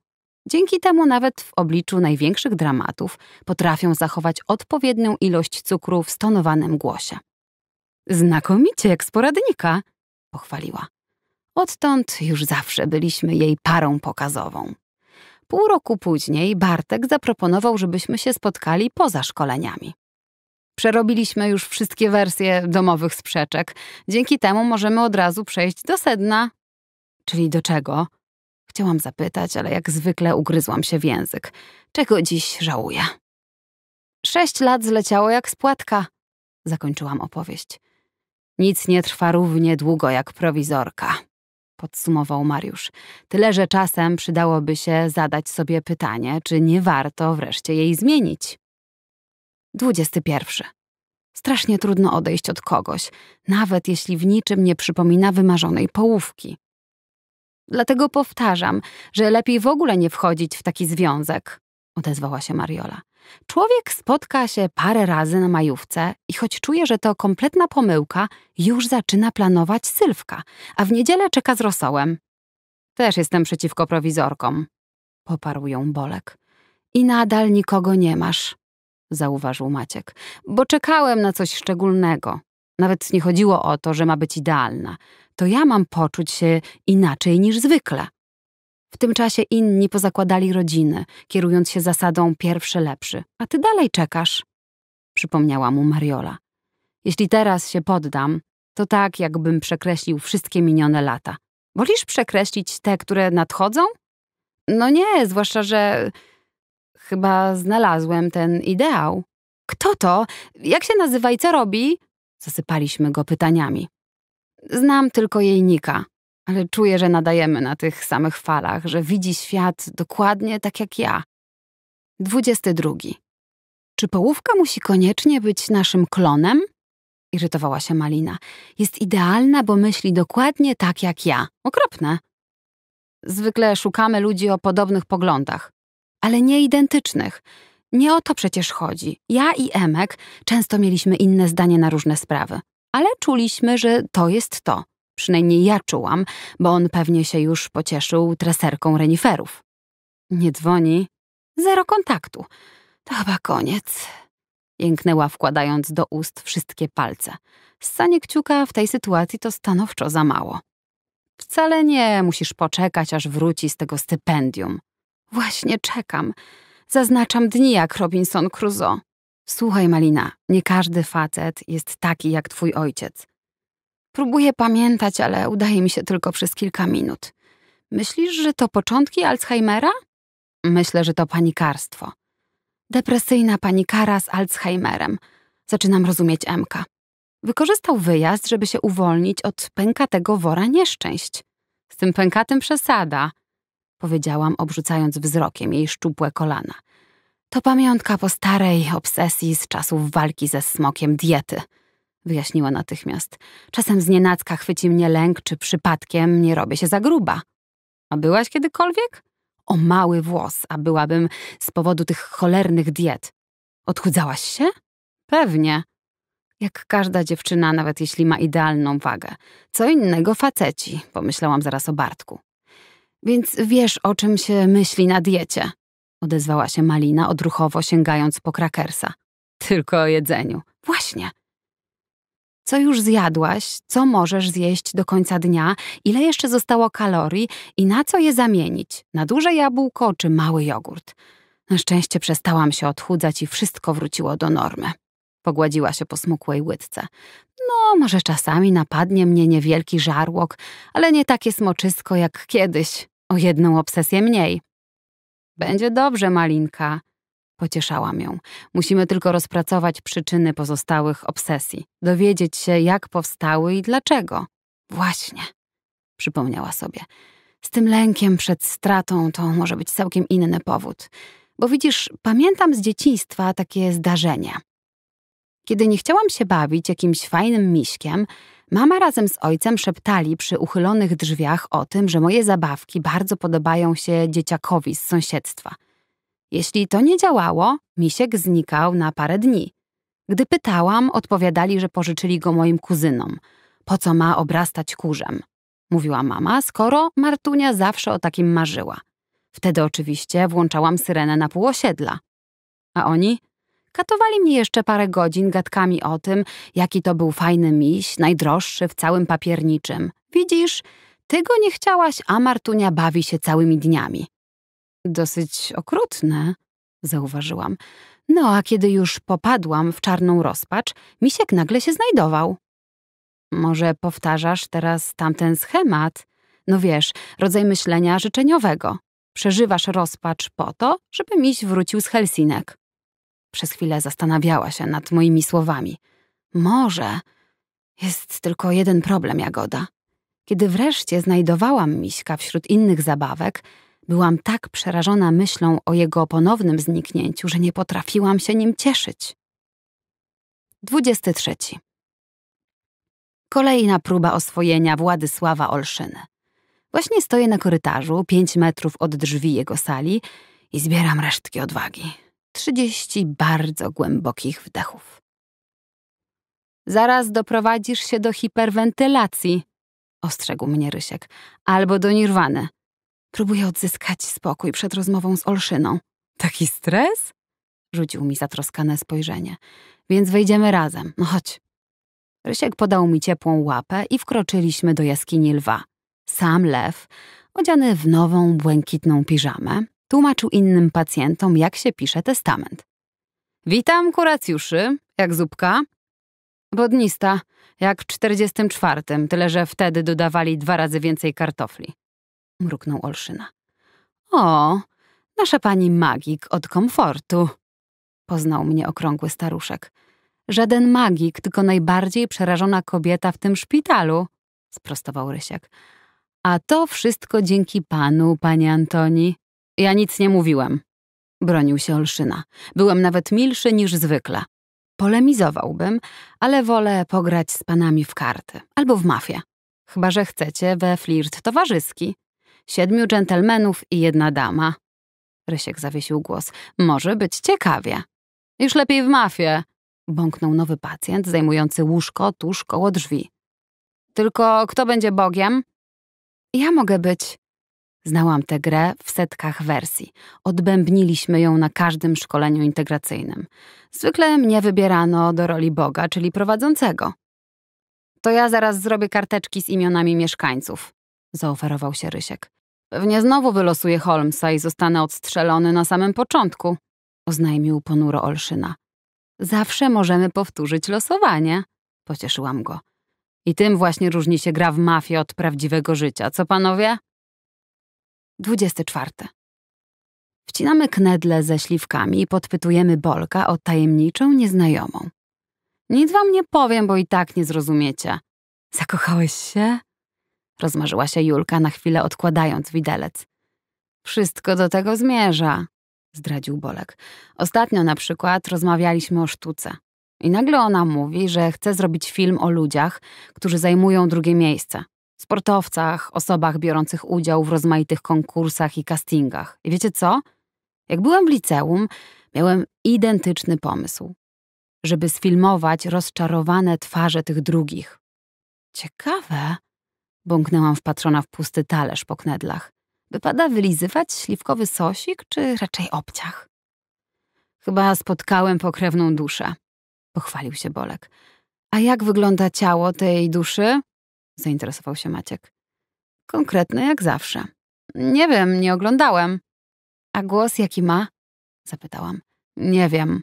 Dzięki temu nawet w obliczu największych dramatów potrafią zachować odpowiednią ilość cukru w stonowanym głosie. Znakomicie, jak sporadnika, pochwaliła. Odtąd już zawsze byliśmy jej parą pokazową. Pół roku później Bartek zaproponował, żebyśmy się spotkali poza szkoleniami. Przerobiliśmy już wszystkie wersje domowych sprzeczek. Dzięki temu możemy od razu przejść do sedna. Czyli do czego? Chciałam zapytać, ale jak zwykle ugryzłam się w język. Czego dziś żałuję? Sześć lat zleciało jak spłatka. Zakończyłam opowieść. Nic nie trwa równie długo jak prowizorka, podsumował Mariusz. Tyle, że czasem przydałoby się zadać sobie pytanie, czy nie warto wreszcie jej zmienić. 21. Strasznie trudno odejść od kogoś, nawet jeśli w niczym nie przypomina wymarzonej połówki. Dlatego powtarzam, że lepiej w ogóle nie wchodzić w taki związek, odezwała się Mariola. Człowiek spotka się parę razy na majówce i choć czuje, że to kompletna pomyłka, już zaczyna planować sylwka, a w niedzielę czeka z rosołem. Też jestem przeciwko prowizorkom, poparł ją Bolek. I nadal nikogo nie masz, zauważył Maciek, bo czekałem na coś szczególnego. Nawet nie chodziło o to, że ma być idealna. To ja mam poczuć się inaczej niż zwykle. W tym czasie inni pozakładali rodziny, kierując się zasadą pierwszy lepszy. A ty dalej czekasz, przypomniała mu Mariola. Jeśli teraz się poddam, to tak, jakbym przekreślił wszystkie minione lata. Wolisz przekreślić te, które nadchodzą? No nie, zwłaszcza, że chyba znalazłem ten ideał. Kto to? Jak się nazywa i co robi? Zasypaliśmy go pytaniami. Znam tylko jej nika ale czuję, że nadajemy na tych samych falach, że widzi świat dokładnie tak jak ja. 22. Czy połówka musi koniecznie być naszym klonem? Irytowała się Malina. Jest idealna, bo myśli dokładnie tak jak ja. Okropne. Zwykle szukamy ludzi o podobnych poglądach, ale nie identycznych. Nie o to przecież chodzi. Ja i Emek często mieliśmy inne zdanie na różne sprawy, ale czuliśmy, że to jest to przynajmniej ja czułam, bo on pewnie się już pocieszył treserką reniferów. Nie dzwoni. Zero kontaktu. To chyba koniec. Jęknęła wkładając do ust wszystkie palce. Ssanie kciuka w tej sytuacji to stanowczo za mało. Wcale nie, musisz poczekać, aż wróci z tego stypendium. Właśnie czekam. Zaznaczam dni jak Robinson Crusoe. Słuchaj, Malina, nie każdy facet jest taki jak twój ojciec. Próbuję pamiętać, ale udaje mi się tylko przez kilka minut. Myślisz, że to początki Alzheimera? Myślę, że to panikarstwo. Depresyjna panikara z Alzheimerem. Zaczynam rozumieć Emka. Wykorzystał wyjazd, żeby się uwolnić od pękatego wora nieszczęść. Z tym pękatym przesada, powiedziałam, obrzucając wzrokiem jej szczupłe kolana. To pamiątka po starej obsesji z czasów walki ze smokiem diety wyjaśniła natychmiast. Czasem z nienacka chwyci mnie lęk, czy przypadkiem nie robię się za gruba. A byłaś kiedykolwiek? O mały włos, a byłabym z powodu tych cholernych diet. Odchudzałaś się? Pewnie. Jak każda dziewczyna, nawet jeśli ma idealną wagę. Co innego faceci, pomyślałam zaraz o Bartku. Więc wiesz, o czym się myśli na diecie, odezwała się Malina, odruchowo sięgając po krakersa. Tylko o jedzeniu. Właśnie, co już zjadłaś, co możesz zjeść do końca dnia, ile jeszcze zostało kalorii i na co je zamienić na duże jabłko czy mały jogurt. Na szczęście przestałam się odchudzać i wszystko wróciło do normy. Pogładziła się po smukłej łydce. No, może czasami napadnie mnie niewielki żarłok, ale nie takie smoczysko jak kiedyś, o jedną obsesję mniej. Będzie dobrze, malinka, Pocieszałam ją. Musimy tylko rozpracować przyczyny pozostałych obsesji, dowiedzieć się, jak powstały i dlaczego. Właśnie, przypomniała sobie. Z tym lękiem przed stratą to może być całkiem inny powód. Bo widzisz, pamiętam z dzieciństwa takie zdarzenia. Kiedy nie chciałam się bawić jakimś fajnym miśkiem, mama razem z ojcem szeptali przy uchylonych drzwiach o tym, że moje zabawki bardzo podobają się dzieciakowi z sąsiedztwa – jeśli to nie działało, misiek znikał na parę dni. Gdy pytałam, odpowiadali, że pożyczyli go moim kuzynom. Po co ma obrastać kurzem? Mówiła mama, skoro Martunia zawsze o takim marzyła. Wtedy oczywiście włączałam syrenę na pół osiedla. A oni? Katowali mnie jeszcze parę godzin gadkami o tym, jaki to był fajny miś, najdroższy w całym papierniczym. Widzisz, ty go nie chciałaś, a Martunia bawi się całymi dniami. Dosyć okrutne, zauważyłam. No a kiedy już popadłam w czarną rozpacz, misiek nagle się znajdował. Może powtarzasz teraz tamten schemat? No wiesz, rodzaj myślenia życzeniowego. Przeżywasz rozpacz po to, żeby miś wrócił z Helsinek. Przez chwilę zastanawiała się nad moimi słowami. Może. Jest tylko jeden problem, Jagoda. Kiedy wreszcie znajdowałam miśka wśród innych zabawek, Byłam tak przerażona myślą o jego ponownym zniknięciu, że nie potrafiłam się nim cieszyć. 23. Kolejna próba oswojenia Władysława Olszyny. Właśnie stoję na korytarzu, pięć metrów od drzwi jego sali i zbieram resztki odwagi. Trzydzieści bardzo głębokich wdechów. Zaraz doprowadzisz się do hiperwentylacji, ostrzegł mnie Rysiek, albo do nirwany. Próbuję odzyskać spokój przed rozmową z Olszyną. Taki stres? Rzucił mi zatroskane spojrzenie. Więc wejdziemy razem. No chodź. Rysiek podał mi ciepłą łapę i wkroczyliśmy do jaskini lwa. Sam lew, odziany w nową, błękitną piżamę, tłumaczył innym pacjentom, jak się pisze testament. Witam, kuracjuszy. Jak zupka? Bodnista, jak w czwartym, tyle że wtedy dodawali dwa razy więcej kartofli mruknął Olszyna. O, nasza pani magik od komfortu, poznał mnie okrągły staruszek. Żaden magik, tylko najbardziej przerażona kobieta w tym szpitalu, sprostował Rysiek. A to wszystko dzięki panu, panie Antoni. Ja nic nie mówiłem, bronił się Olszyna. Byłem nawet milszy niż zwykle. Polemizowałbym, ale wolę pograć z panami w karty albo w mafię. Chyba, że chcecie we flirt towarzyski, Siedmiu dżentelmenów i jedna dama. Rysiek zawiesił głos. Może być ciekawie. Już lepiej w mafię. Bąknął nowy pacjent zajmujący łóżko tuż koło drzwi. Tylko kto będzie Bogiem? Ja mogę być. Znałam tę grę w setkach wersji. Odbębniliśmy ją na każdym szkoleniu integracyjnym. Zwykle mnie wybierano do roli Boga, czyli prowadzącego. To ja zaraz zrobię karteczki z imionami mieszkańców zaoferował się Rysiek. Pewnie znowu wylosuje Holmesa i zostanę odstrzelony na samym początku, oznajmił ponuro Olszyna. Zawsze możemy powtórzyć losowanie, pocieszyłam go. I tym właśnie różni się gra w mafię od prawdziwego życia, co panowie? 24. Wcinamy knedle ze śliwkami i podpytujemy Bolka o tajemniczą nieznajomą. Nic wam nie powiem, bo i tak nie zrozumiecie. Zakochałeś się? rozmarzyła się Julka, na chwilę odkładając widelec. Wszystko do tego zmierza, zdradził Bolek. Ostatnio na przykład rozmawialiśmy o sztuce. I nagle ona mówi, że chce zrobić film o ludziach, którzy zajmują drugie miejsce. Sportowcach, osobach biorących udział w rozmaitych konkursach i castingach. I wiecie co? Jak byłem w liceum, miałem identyczny pomysł. Żeby sfilmować rozczarowane twarze tych drugich. Ciekawe, Bąknęłam wpatrzona w pusty talerz po knedlach. Wypada wylizywać śliwkowy sosik czy raczej obciach? Chyba spotkałem pokrewną duszę, pochwalił się Bolek. A jak wygląda ciało tej duszy? zainteresował się Maciek. Konkretne jak zawsze. Nie wiem, nie oglądałem. A głos jaki ma? zapytałam. Nie wiem.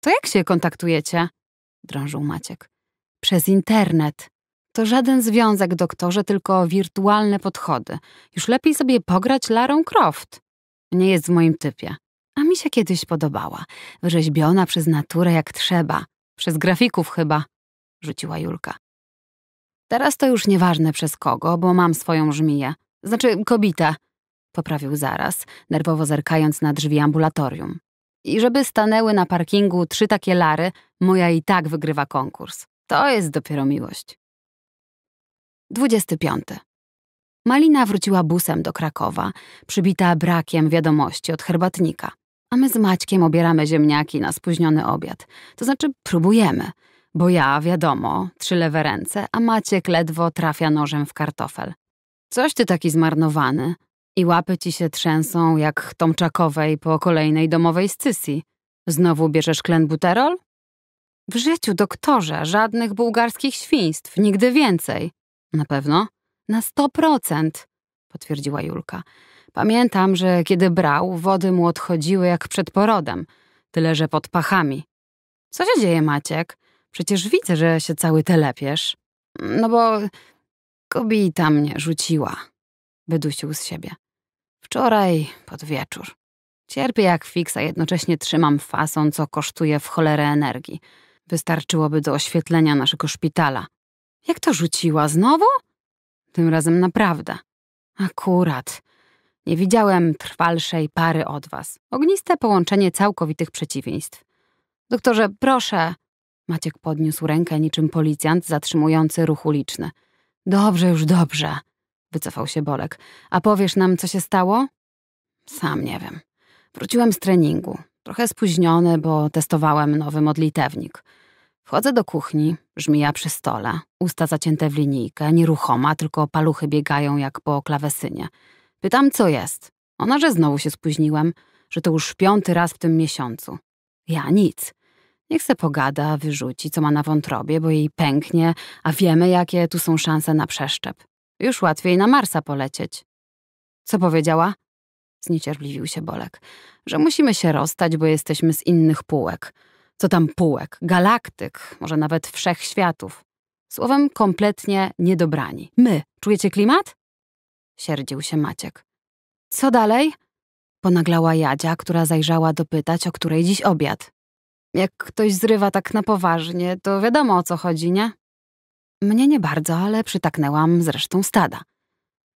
To jak się kontaktujecie? drążył Maciek. Przez internet, to żaden związek, doktorze, tylko wirtualne podchody. Już lepiej sobie pograć Larą Croft. Nie jest w moim typie. A mi się kiedyś podobała. Wyrzeźbiona przez naturę jak trzeba. Przez grafików chyba, rzuciła Julka. Teraz to już nieważne przez kogo, bo mam swoją żmiję. Znaczy kobieta. poprawił zaraz, nerwowo zerkając na drzwi ambulatorium. I żeby stanęły na parkingu trzy takie lary, moja i tak wygrywa konkurs. To jest dopiero miłość. 25. Malina wróciła busem do Krakowa, przybita brakiem wiadomości od herbatnika. A my z Maćkiem obieramy ziemniaki na spóźniony obiad. To znaczy próbujemy, bo ja, wiadomo, trzy lewe ręce, a Maciek ledwo trafia nożem w kartofel. Coś ty taki zmarnowany. I łapy ci się trzęsą jak tomczakowej po kolejnej domowej scysji. Znowu bierzesz klenbuterol? W życiu, doktorze, żadnych bułgarskich świństw, nigdy więcej. Na pewno? Na sto procent, potwierdziła Julka. Pamiętam, że kiedy brał, wody mu odchodziły jak przed porodem, tyle że pod pachami. Co się dzieje, Maciek? Przecież widzę, że się cały telepiesz. No bo kobita mnie rzuciła, wydusił z siebie. Wczoraj pod wieczór. Cierpię jak a jednocześnie trzymam fason, co kosztuje w cholerę energii. Wystarczyłoby do oświetlenia naszego szpitala. Jak to rzuciła? Znowu? Tym razem naprawdę. Akurat. Nie widziałem trwalszej pary od was. Ogniste połączenie całkowitych przeciwieństw. Doktorze, proszę. Maciek podniósł rękę niczym policjant zatrzymujący ruch uliczny. Dobrze, już dobrze. Wycofał się Bolek. A powiesz nam, co się stało? Sam nie wiem. Wróciłem z treningu. Trochę spóźniony, bo testowałem nowy modlitewnik. Wchodzę do kuchni, żmija przy stole, usta zacięte w linijkę, nieruchoma, tylko paluchy biegają jak po klawesynie. Pytam, co jest. Ona, że znowu się spóźniłem, że to już piąty raz w tym miesiącu. Ja nic. Niech se pogada, wyrzuci, co ma na wątrobie, bo jej pęknie, a wiemy, jakie tu są szanse na przeszczep. Już łatwiej na Marsa polecieć. Co powiedziała? Zniecierpliwił się Bolek. Że musimy się rozstać, bo jesteśmy z innych półek. Co tam półek, galaktyk, może nawet wszechświatów. Słowem, kompletnie niedobrani. My, czujecie klimat? Sierdził się Maciek. Co dalej? Ponaglała Jadzia, która zajrzała dopytać, o której dziś obiad. Jak ktoś zrywa tak na poważnie, to wiadomo o co chodzi, nie? Mnie nie bardzo, ale przytaknęłam zresztą stada.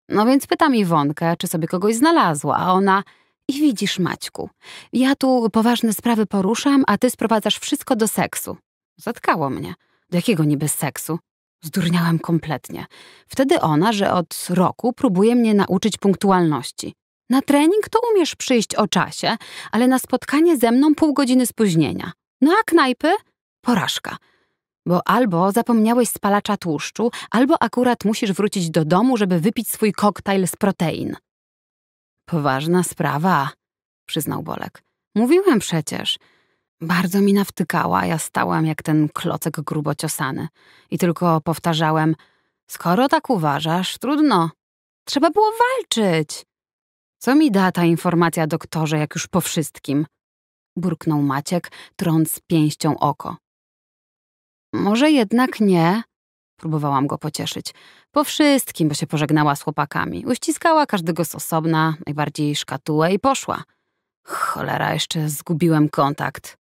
No więc pytam Iwonkę, czy sobie kogoś znalazła, a ona... I widzisz, Maćku, ja tu poważne sprawy poruszam, a ty sprowadzasz wszystko do seksu. Zatkało mnie. Do jakiego niby seksu? Zdurniałam kompletnie. Wtedy ona, że od roku próbuje mnie nauczyć punktualności. Na trening to umiesz przyjść o czasie, ale na spotkanie ze mną pół godziny spóźnienia. No a knajpy? Porażka. Bo albo zapomniałeś spalacza tłuszczu, albo akurat musisz wrócić do domu, żeby wypić swój koktajl z protein. Poważna sprawa, przyznał Bolek. Mówiłem przecież. Bardzo mi nawtykała, ja stałam jak ten klocek grubo ciosany i tylko powtarzałem: Skoro tak uważasz, trudno. Trzeba było walczyć. Co mi da ta informacja, doktorze, jak już po wszystkim? burknął Maciek, trąc pięścią oko. Może jednak nie, Próbowałam go pocieszyć. Po wszystkim, bo się pożegnała z chłopakami. Uściskała każdego z osobna, najbardziej szkatułę i poszła. Cholera, jeszcze zgubiłem kontakt.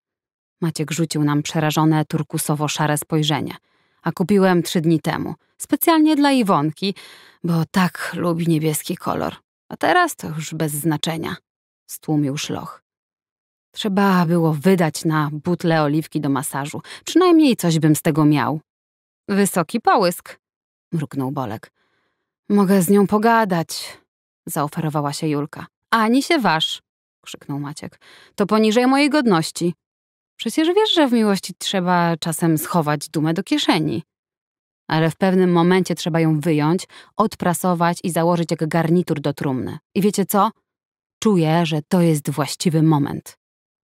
Maciek rzucił nam przerażone, turkusowo-szare spojrzenie. A kupiłem trzy dni temu. Specjalnie dla Iwonki, bo tak lubi niebieski kolor. A teraz to już bez znaczenia. Stłumił szloch. Trzeba było wydać na butle oliwki do masażu. Przynajmniej coś bym z tego miał. Wysoki połysk, mruknął Bolek. Mogę z nią pogadać, zaoferowała się Julka. Ani się waż, krzyknął Maciek. To poniżej mojej godności. Przecież wiesz, że w miłości trzeba czasem schować dumę do kieszeni. Ale w pewnym momencie trzeba ją wyjąć, odprasować i założyć jak garnitur do trumny. I wiecie co? Czuję, że to jest właściwy moment.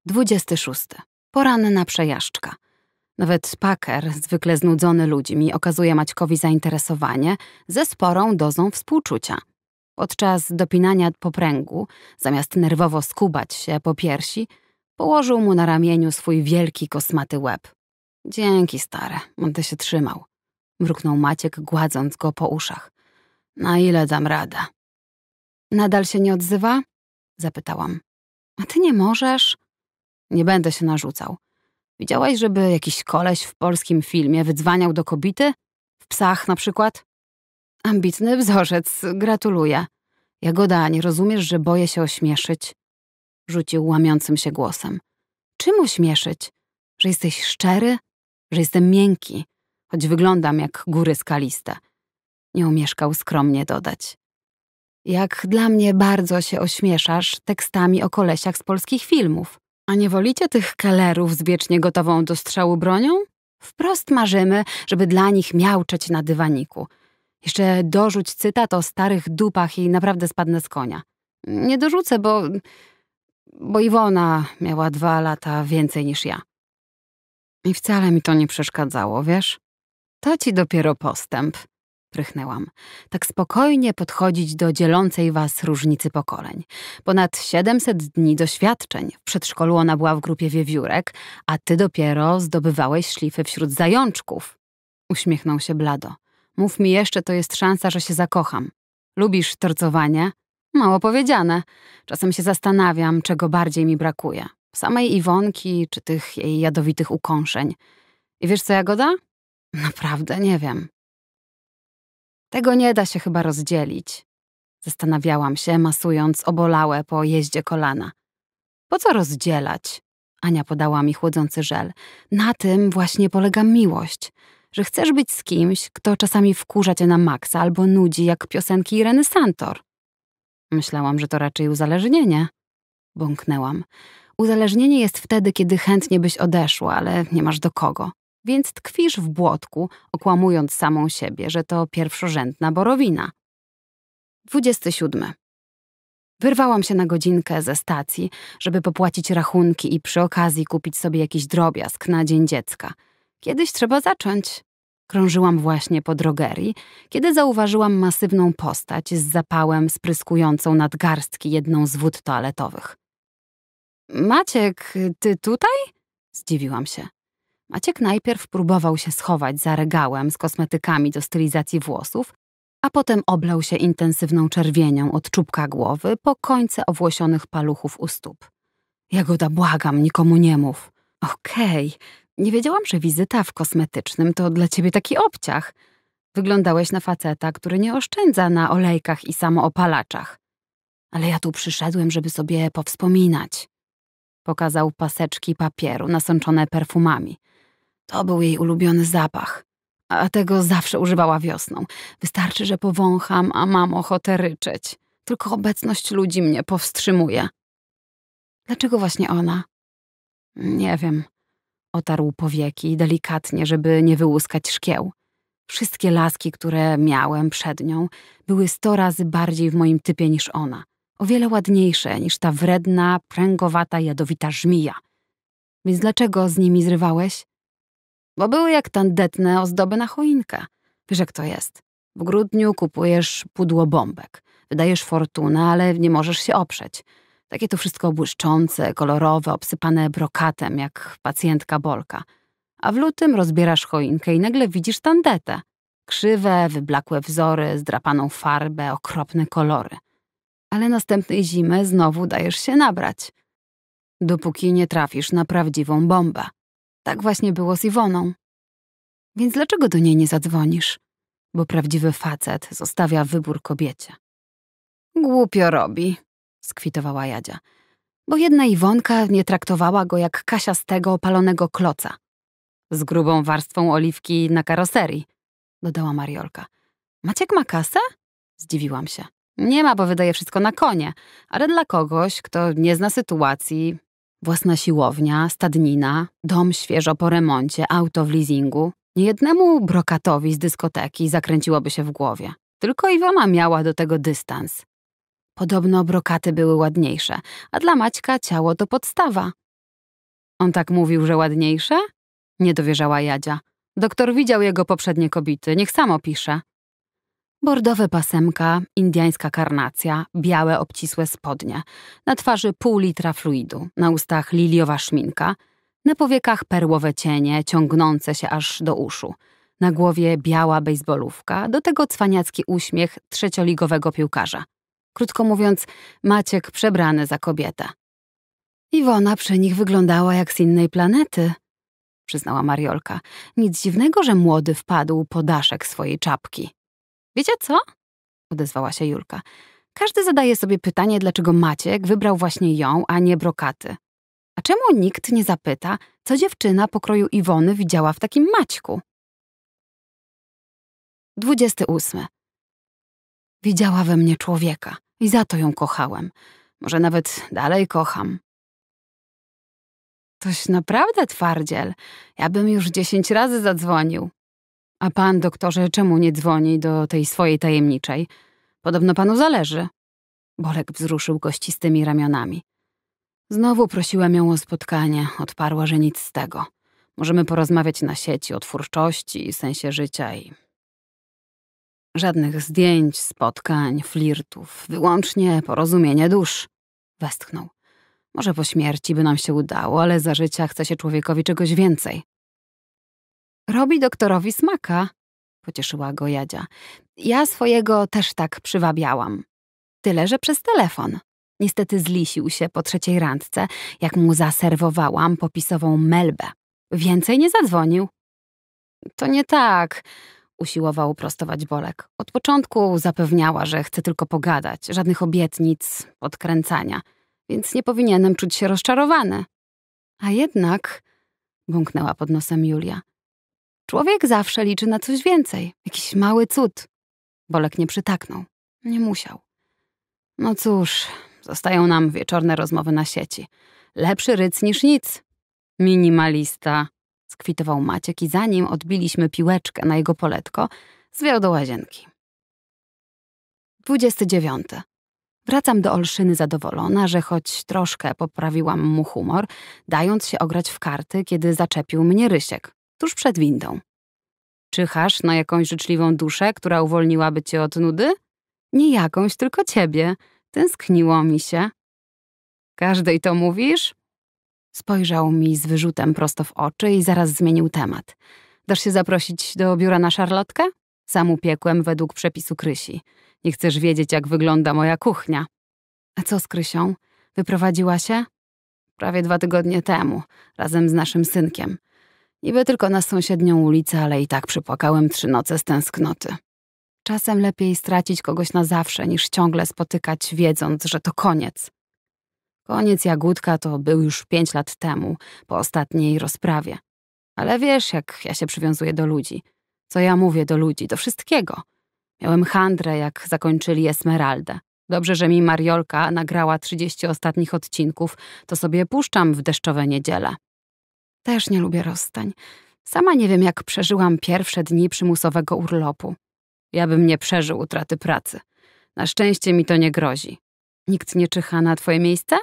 26. Poranna przejażdżka. Nawet Packer, zwykle znudzony ludźmi, okazuje Maćkowi zainteresowanie ze sporą dozą współczucia. Podczas dopinania popręgu, zamiast nerwowo skubać się po piersi, położył mu na ramieniu swój wielki, kosmaty łeb. Dzięki, stare, będę się trzymał. Mruknął Maciek, gładząc go po uszach. Na ile dam radę? Nadal się nie odzywa? Zapytałam. A ty nie możesz? Nie będę się narzucał. Widziałaś, żeby jakiś koleś w polskim filmie wydzwaniał do kobity? W psach na przykład? Ambitny wzorzec, gratuluję. Jagoda, nie rozumiesz, że boję się ośmieszyć? Rzucił łamiącym się głosem. Czym ośmieszyć? Że jesteś szczery? Że jestem miękki, choć wyglądam jak góry skaliste. Nie umieszkał skromnie dodać. Jak dla mnie bardzo się ośmieszasz tekstami o kolesiach z polskich filmów. A nie wolicie tych kalerów z wiecznie gotową do strzału bronią? Wprost marzymy, żeby dla nich miałczeć na dywaniku. Jeszcze dorzuć cytat o starych dupach i naprawdę spadnę z konia. Nie dorzucę, bo... bo Iwona miała dwa lata więcej niż ja. I wcale mi to nie przeszkadzało, wiesz? To ci dopiero postęp prychnęłam. Tak spokojnie podchodzić do dzielącej was różnicy pokoleń. Ponad 700 dni doświadczeń. W przedszkolu ona była w grupie wiewiórek, a ty dopiero zdobywałeś szlify wśród zajączków. Uśmiechnął się blado. Mów mi jeszcze, to jest szansa, że się zakocham. Lubisz torcowanie? Mało powiedziane. Czasem się zastanawiam, czego bardziej mi brakuje. Samej Iwonki czy tych jej jadowitych ukąszeń. I wiesz co, Jagoda? Naprawdę nie wiem. Tego nie da się chyba rozdzielić. Zastanawiałam się, masując obolałe po jeździe kolana. Po co rozdzielać? Ania podała mi chłodzący żel. Na tym właśnie polega miłość, że chcesz być z kimś, kto czasami wkurza cię na maksa albo nudzi jak piosenki Ireny Santor. Myślałam, że to raczej uzależnienie. Bąknęłam. Uzależnienie jest wtedy, kiedy chętnie byś odeszła, ale nie masz do kogo więc tkwisz w błotku, okłamując samą siebie, że to pierwszorzędna borowina. 27. Wyrwałam się na godzinkę ze stacji, żeby popłacić rachunki i przy okazji kupić sobie jakiś drobiazg na dzień dziecka. Kiedyś trzeba zacząć. Krążyłam właśnie po drogerii, kiedy zauważyłam masywną postać z zapałem spryskującą nad garstki jedną z wód toaletowych. Maciek, ty tutaj? Zdziwiłam się. Maciek najpierw próbował się schować za regałem z kosmetykami do stylizacji włosów, a potem oblał się intensywną czerwienią od czubka głowy po końce owłosionych paluchów u stóp. Jagoda, błagam, nikomu nie mów. Okej, okay. nie wiedziałam, że wizyta w kosmetycznym to dla ciebie taki obciach. Wyglądałeś na faceta, który nie oszczędza na olejkach i samoopalaczach. Ale ja tu przyszedłem, żeby sobie powspominać. Pokazał paseczki papieru nasączone perfumami. To był jej ulubiony zapach, a tego zawsze używała wiosną. Wystarczy, że powącham, a mam ochotę ryczeć. Tylko obecność ludzi mnie powstrzymuje. Dlaczego właśnie ona? Nie wiem. Otarł powieki delikatnie, żeby nie wyłuskać szkieł. Wszystkie laski, które miałem przed nią, były sto razy bardziej w moim typie niż ona. O wiele ładniejsze niż ta wredna, pręgowata, jadowita żmija. Więc dlaczego z nimi zrywałeś? bo były jak tandetne ozdoby na choinkę. Wiesz jak to jest. W grudniu kupujesz pudło bombek, wydajesz fortunę, ale nie możesz się oprzeć. Takie to wszystko błyszczące, kolorowe, obsypane brokatem, jak pacjentka bolka. A w lutym rozbierasz choinkę i nagle widzisz tandetę. Krzywe, wyblakłe wzory, zdrapaną farbę, okropne kolory. Ale następnej zimy znowu dajesz się nabrać. Dopóki nie trafisz na prawdziwą bombę. Tak właśnie było z Iwoną. Więc dlaczego do niej nie zadzwonisz? Bo prawdziwy facet zostawia wybór kobiecie. Głupio robi, skwitowała Jadzia. Bo jedna Iwonka nie traktowała go jak Kasia z tego opalonego kloca. Z grubą warstwą oliwki na karoserii, dodała Mariolka. Maciek ma kasę? Zdziwiłam się. Nie ma, bo wydaje wszystko na konie, ale dla kogoś, kto nie zna sytuacji, Własna siłownia, stadnina, dom świeżo po remoncie, auto w leasingu. Niejednemu brokatowi z dyskoteki zakręciłoby się w głowie. Tylko Iwona miała do tego dystans. Podobno brokaty były ładniejsze, a dla Maćka ciało to podstawa. On tak mówił, że ładniejsze? Nie dowierzała Jadzia. Doktor widział jego poprzednie kobity, niech samo pisze. Bordowe pasemka, indyjska karnacja, białe obcisłe spodnie, na twarzy pół litra fluidu, na ustach liliowa szminka, na powiekach perłowe cienie ciągnące się aż do uszu, na głowie biała bejsbolówka, do tego cwaniacki uśmiech trzecioligowego piłkarza. Krótko mówiąc, Maciek przebrany za kobietę. Iwona przy nich wyglądała jak z innej planety, przyznała Mariolka. Nic dziwnego, że młody wpadł po daszek swojej czapki. Wiecie co? odezwała się Julka. Każdy zadaje sobie pytanie, dlaczego Maciek wybrał właśnie ją, a nie brokaty. A czemu nikt nie zapyta, co dziewczyna pokroju Iwony widziała w takim Maćku? 28. Widziała we mnie człowieka i za to ją kochałem. Może nawet dalej kocham. Toś naprawdę twardziel. Ja bym już dziesięć razy zadzwonił. A pan, doktorze, czemu nie dzwoni do tej swojej tajemniczej? Podobno panu zależy. Bolek wzruszył gościstymi ramionami. Znowu prosiłem ją o spotkanie, odparła, że nic z tego. Możemy porozmawiać na sieci o twórczości i sensie życia i... Żadnych zdjęć, spotkań, flirtów, wyłącznie porozumienie dusz. Westchnął. Może po śmierci by nam się udało, ale za życia chce się człowiekowi czegoś więcej. Robi doktorowi smaka, pocieszyła go Jadzia. Ja swojego też tak przywabiałam. Tyle, że przez telefon. Niestety zlisił się po trzeciej randce, jak mu zaserwowałam popisową melbę. Więcej nie zadzwonił. To nie tak, usiłował prostować Bolek. Od początku zapewniała, że chce tylko pogadać, żadnych obietnic, podkręcania, więc nie powinienem czuć się rozczarowany. A jednak, bąknęła pod nosem Julia, Człowiek zawsze liczy na coś więcej, jakiś mały cud. Bolek nie przytaknął. Nie musiał. No cóż, zostają nam wieczorne rozmowy na sieci. Lepszy ryc niż nic. Minimalista, skwitował Maciek i zanim odbiliśmy piłeczkę na jego poletko, zwiał do łazienki. 29. Wracam do Olszyny zadowolona, że choć troszkę poprawiłam mu humor, dając się ograć w karty, kiedy zaczepił mnie Rysiek tuż przed windą. Czyhasz na jakąś życzliwą duszę, która uwolniłaby cię od nudy? Nie jakąś, tylko ciebie. Tęskniło mi się. Każdej to mówisz? Spojrzał mi z wyrzutem prosto w oczy i zaraz zmienił temat. Dasz się zaprosić do biura na szarlotkę? Sam upiekłem według przepisu Krysi. Nie chcesz wiedzieć, jak wygląda moja kuchnia. A co z Krysią? Wyprowadziła się? Prawie dwa tygodnie temu, razem z naszym synkiem. Niby tylko na sąsiednią ulicę, ale i tak przypłakałem trzy noce z tęsknoty. Czasem lepiej stracić kogoś na zawsze, niż ciągle spotykać, wiedząc, że to koniec. Koniec Jagódka to był już pięć lat temu, po ostatniej rozprawie. Ale wiesz, jak ja się przywiązuję do ludzi. Co ja mówię do ludzi, do wszystkiego. Miałem handrę, jak zakończyli Esmeraldę. Dobrze, że mi Mariolka nagrała 30 ostatnich odcinków, to sobie puszczam w deszczowe niedziele. Też nie lubię rozstań. Sama nie wiem, jak przeżyłam pierwsze dni przymusowego urlopu. Ja bym nie przeżył utraty pracy. Na szczęście mi to nie grozi. Nikt nie czyha na twoje miejsce?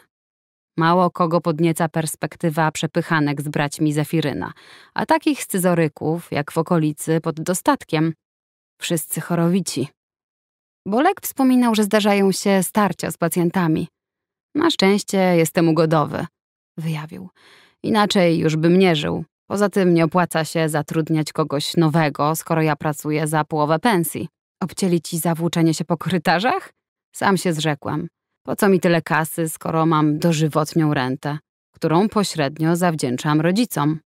Mało kogo podnieca perspektywa przepychanek z braćmi Zefiryna, a takich scyzoryków, jak w okolicy, pod dostatkiem. Wszyscy chorowici. Bolek wspominał, że zdarzają się starcia z pacjentami. Na szczęście jestem ugodowy, wyjawił. Inaczej już bym nie żył. Poza tym nie opłaca się zatrudniać kogoś nowego, skoro ja pracuję za połowę pensji. Obcięli ci za włóczenie się po korytarzach? Sam się zrzekłem. Po co mi tyle kasy, skoro mam dożywotnią rentę, którą pośrednio zawdzięczam rodzicom?